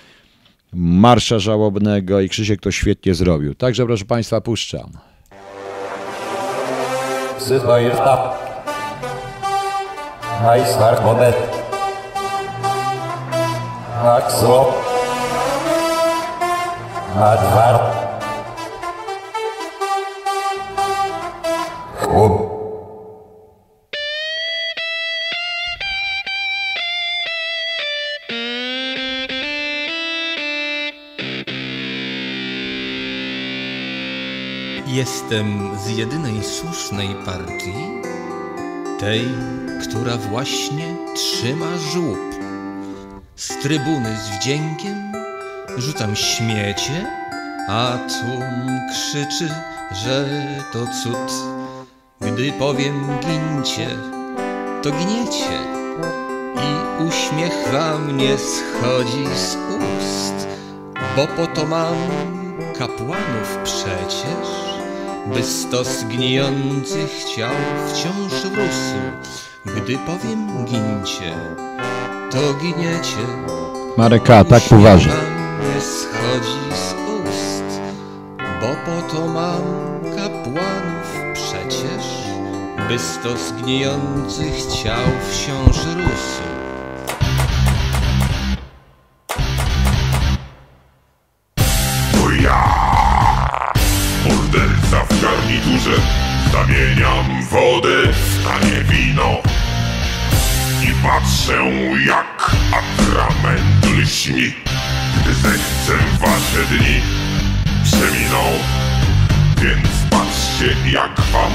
marsza żałobnego i Krzysiek to świetnie zrobił. Także proszę Państwa, puszczam. Wzywaj tak, Jestem z jedynej słusznej partii, tej, która właśnie trzyma żłób. Z trybuny z wdziękiem rzucam śmiecie, a tłum krzyczy, że to cud. Gdy powiem gincie, to gniecie i uśmiech wam nie schodzi z ust, bo po to mam kapłanów przecież by stos gnijących ciał wciąż rósł. Gdy powiem gincie, to giniecie. Mareka, tak uważa. Nie schodzi z ust, bo po to mam kapłanów przecież, by stos gnijących ciał wciąż rósł. garniturze Zamieniam wodę w tanie wino I patrzę jak atrament lśni Gdy zechcę wasze dni przeminą Więc patrzcie jak wam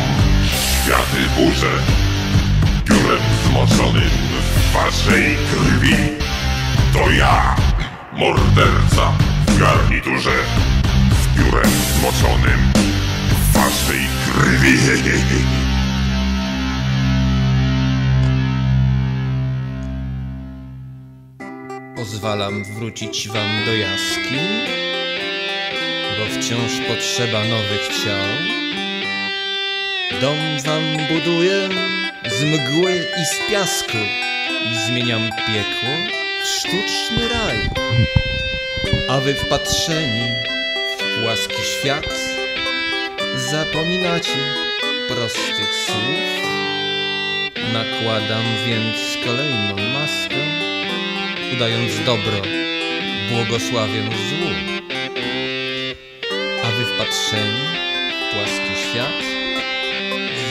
światy burzę Piórem zmoczonym w waszej krwi To ja, morderca w garniturze Z piórem zmoczonym waszej krwi. Pozwalam wrócić wam do jaskiń, bo wciąż potrzeba nowych ciał. Dom wam buduję z mgły i z piasku i zmieniam piekło w sztuczny raj. A wy wpatrzeni w płaski świat zapominacie prostych słów. Nakładam więc kolejną maskę, udając dobro, błogosławię zło. A wy wpatrzeni w płaski świat,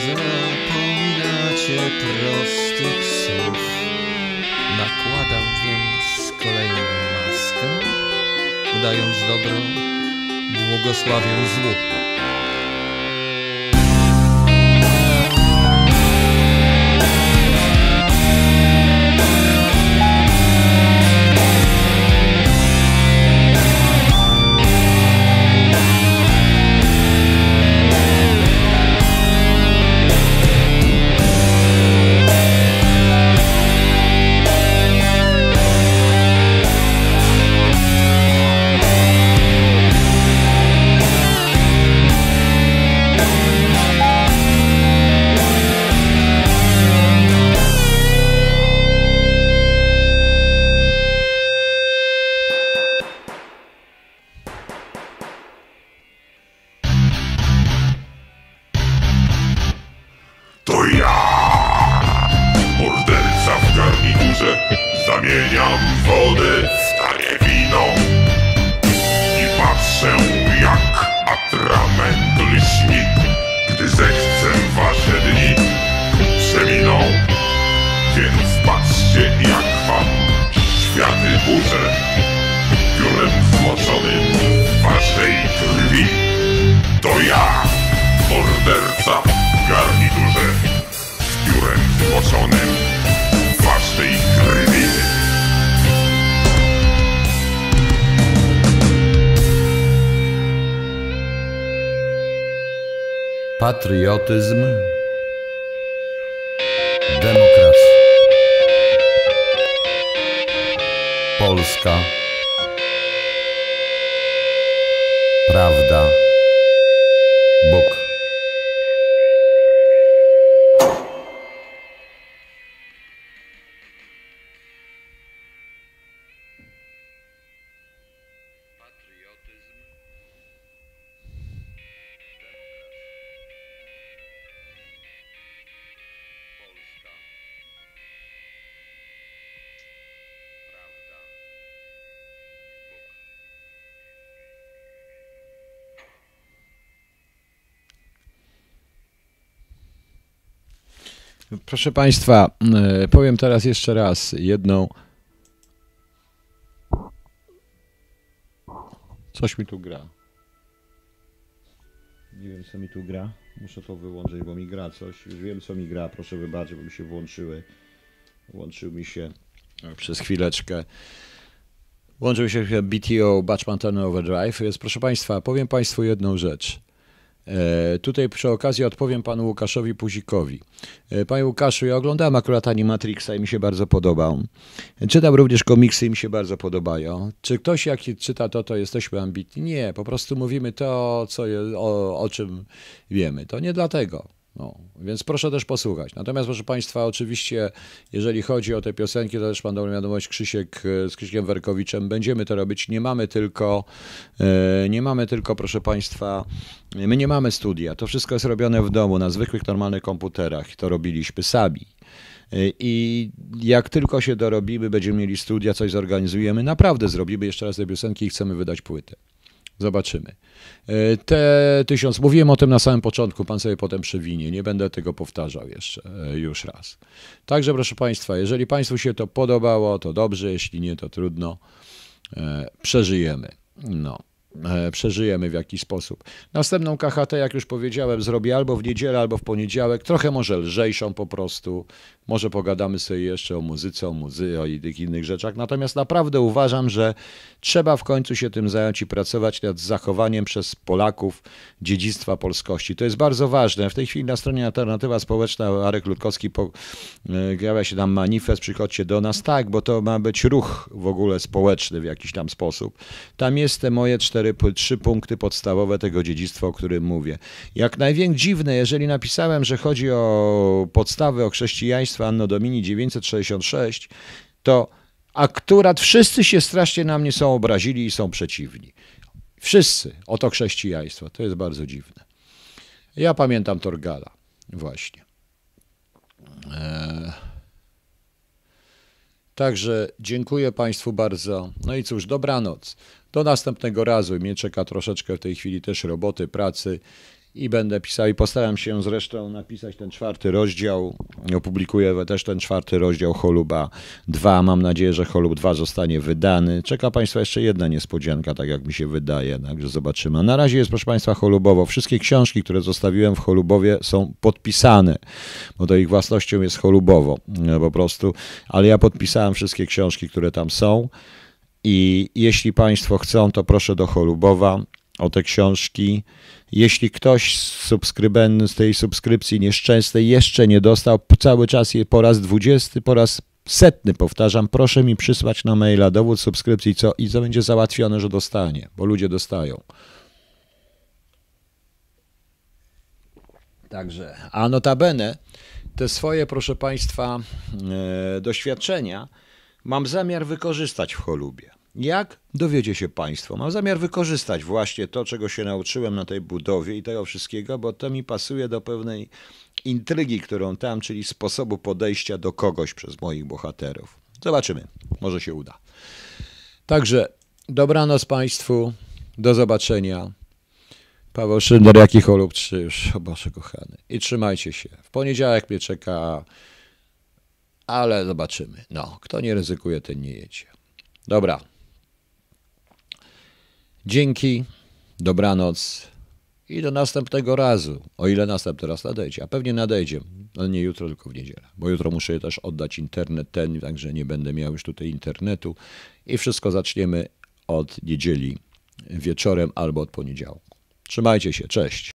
zapominacie prostych słów. Nakładam więc kolejną maskę, udając dobro, błogosławię zło. złoconem waszej krwi. Patriotyzm Demokracja Polska Proszę Państwa, e, powiem teraz jeszcze raz jedną. Coś mi tu gra. Nie wiem, co mi tu gra. Muszę to wyłączyć, bo mi gra coś. Już wiem, co mi gra. Proszę wybaczyć, bo mi się włączyły. Włączył mi się e, przez chwileczkę. Włączył się BTO Batch Mountain Overdrive. Więc proszę Państwa, powiem Państwu jedną rzecz. E, tutaj przy okazji odpowiem panu Łukaszowi Puzikowi. E, panie Łukaszu, ja oglądałem akurat Animatrixa i mi się bardzo podobał. Czytam również komiksy i mi się bardzo podobają. Czy ktoś, jaki czyta to, to jesteśmy ambitni? Nie, po prostu mówimy to, co, o, o czym wiemy. To nie dlatego. No, więc proszę też posłuchać. Natomiast, proszę Państwa, oczywiście, jeżeli chodzi o te piosenki, to też Pan dobrą wiadomość, Krzysiek e, z Krzysiekiem Werkowiczem, będziemy to robić. Nie mamy tylko, e, nie mamy tylko, proszę Państwa, my nie mamy studia. To wszystko jest robione w domu, na zwykłych, normalnych komputerach. To robiliśmy sami. E, I jak tylko się dorobimy, będziemy mieli studia, coś zorganizujemy, naprawdę zrobimy jeszcze raz te piosenki i chcemy wydać płytę. Zobaczymy. E, te tysiąc, mówiłem o tym na samym początku, pan sobie potem przewinie, nie będę tego powtarzał jeszcze, e, już raz. Także proszę państwa, jeżeli państwu się to podobało, to dobrze, jeśli nie, to trudno. E, przeżyjemy. No przeżyjemy w jakiś sposób. Następną KHT, jak już powiedziałem, zrobię albo w niedzielę, albo w poniedziałek, trochę może lżejszą po prostu, może pogadamy sobie jeszcze o muzyce, o muzyce, o tych innych rzeczach. Natomiast naprawdę uważam, że trzeba w końcu się tym zająć i pracować nad zachowaniem przez Polaków dziedzictwa polskości. To jest bardzo ważne. W tej chwili na stronie Alternatywa Społeczna Arek Ludkowski e, pojawia się tam manifest, przychodźcie do nas. Tak, bo to ma być ruch w ogóle społeczny w jakiś tam sposób. Tam jest te moje cztery, trzy punkty podstawowe tego dziedzictwa, o którym mówię. Jak największe dziwne, jeżeli napisałem, że chodzi o podstawy, o chrześcijaństwo, Państwa Anno Domini 966, to akurat wszyscy się strasznie na mnie są obrazili i są przeciwni. Wszyscy. Oto chrześcijaństwo. To jest bardzo dziwne. Ja pamiętam Torgala. Właśnie. Eee. Także dziękuję Państwu bardzo. No i cóż, dobranoc. Do następnego razu. Mnie czeka troszeczkę w tej chwili też roboty, pracy i będę pisał i postaram się zresztą napisać ten czwarty rozdział. Opublikuję też ten czwarty rozdział Holuba 2. Mam nadzieję, że Cholub 2 zostanie wydany. Czeka Państwa jeszcze jedna niespodzianka, tak jak mi się wydaje, także zobaczymy. na razie jest, proszę Państwa, Holubowo. Wszystkie książki, które zostawiłem w Holubowie są podpisane, bo to ich własnością jest Holubowo e, po prostu, ale ja podpisałem wszystkie książki, które tam są. I jeśli Państwo chcą, to proszę do Holubowa o te książki. Jeśli ktoś z subskryben z tej subskrypcji nieszczęsnej jeszcze nie dostał, cały czas je po raz dwudziesty, po raz setny powtarzam, proszę mi przysłać na maila dowód subskrypcji co, i co będzie załatwione, że dostanie, bo ludzie dostają. Także, a notabene te swoje, proszę Państwa, e, doświadczenia mam zamiar wykorzystać w cholubie. Jak dowiecie się Państwo? Mam zamiar wykorzystać właśnie to, czego się nauczyłem na tej budowie i tego wszystkiego, bo to mi pasuje do pewnej intrygi, którą tam, czyli sposobu podejścia do kogoś przez moich bohaterów. Zobaczymy, może się uda. Także dobranoc Państwu, do zobaczenia. Paweł Szynder, jaki holub, czy już, o Boże kochany. I trzymajcie się. W poniedziałek mnie czeka, ale zobaczymy. No, kto nie ryzykuje, ten nie jedzie. Dobra. Dzięki, dobranoc i do następnego razu, o ile następny raz nadejdzie, a pewnie nadejdzie, ale no nie jutro, tylko w niedzielę, bo jutro muszę też oddać internet ten, także nie będę miał już tutaj internetu i wszystko zaczniemy od niedzieli wieczorem albo od poniedziałku. Trzymajcie się, cześć.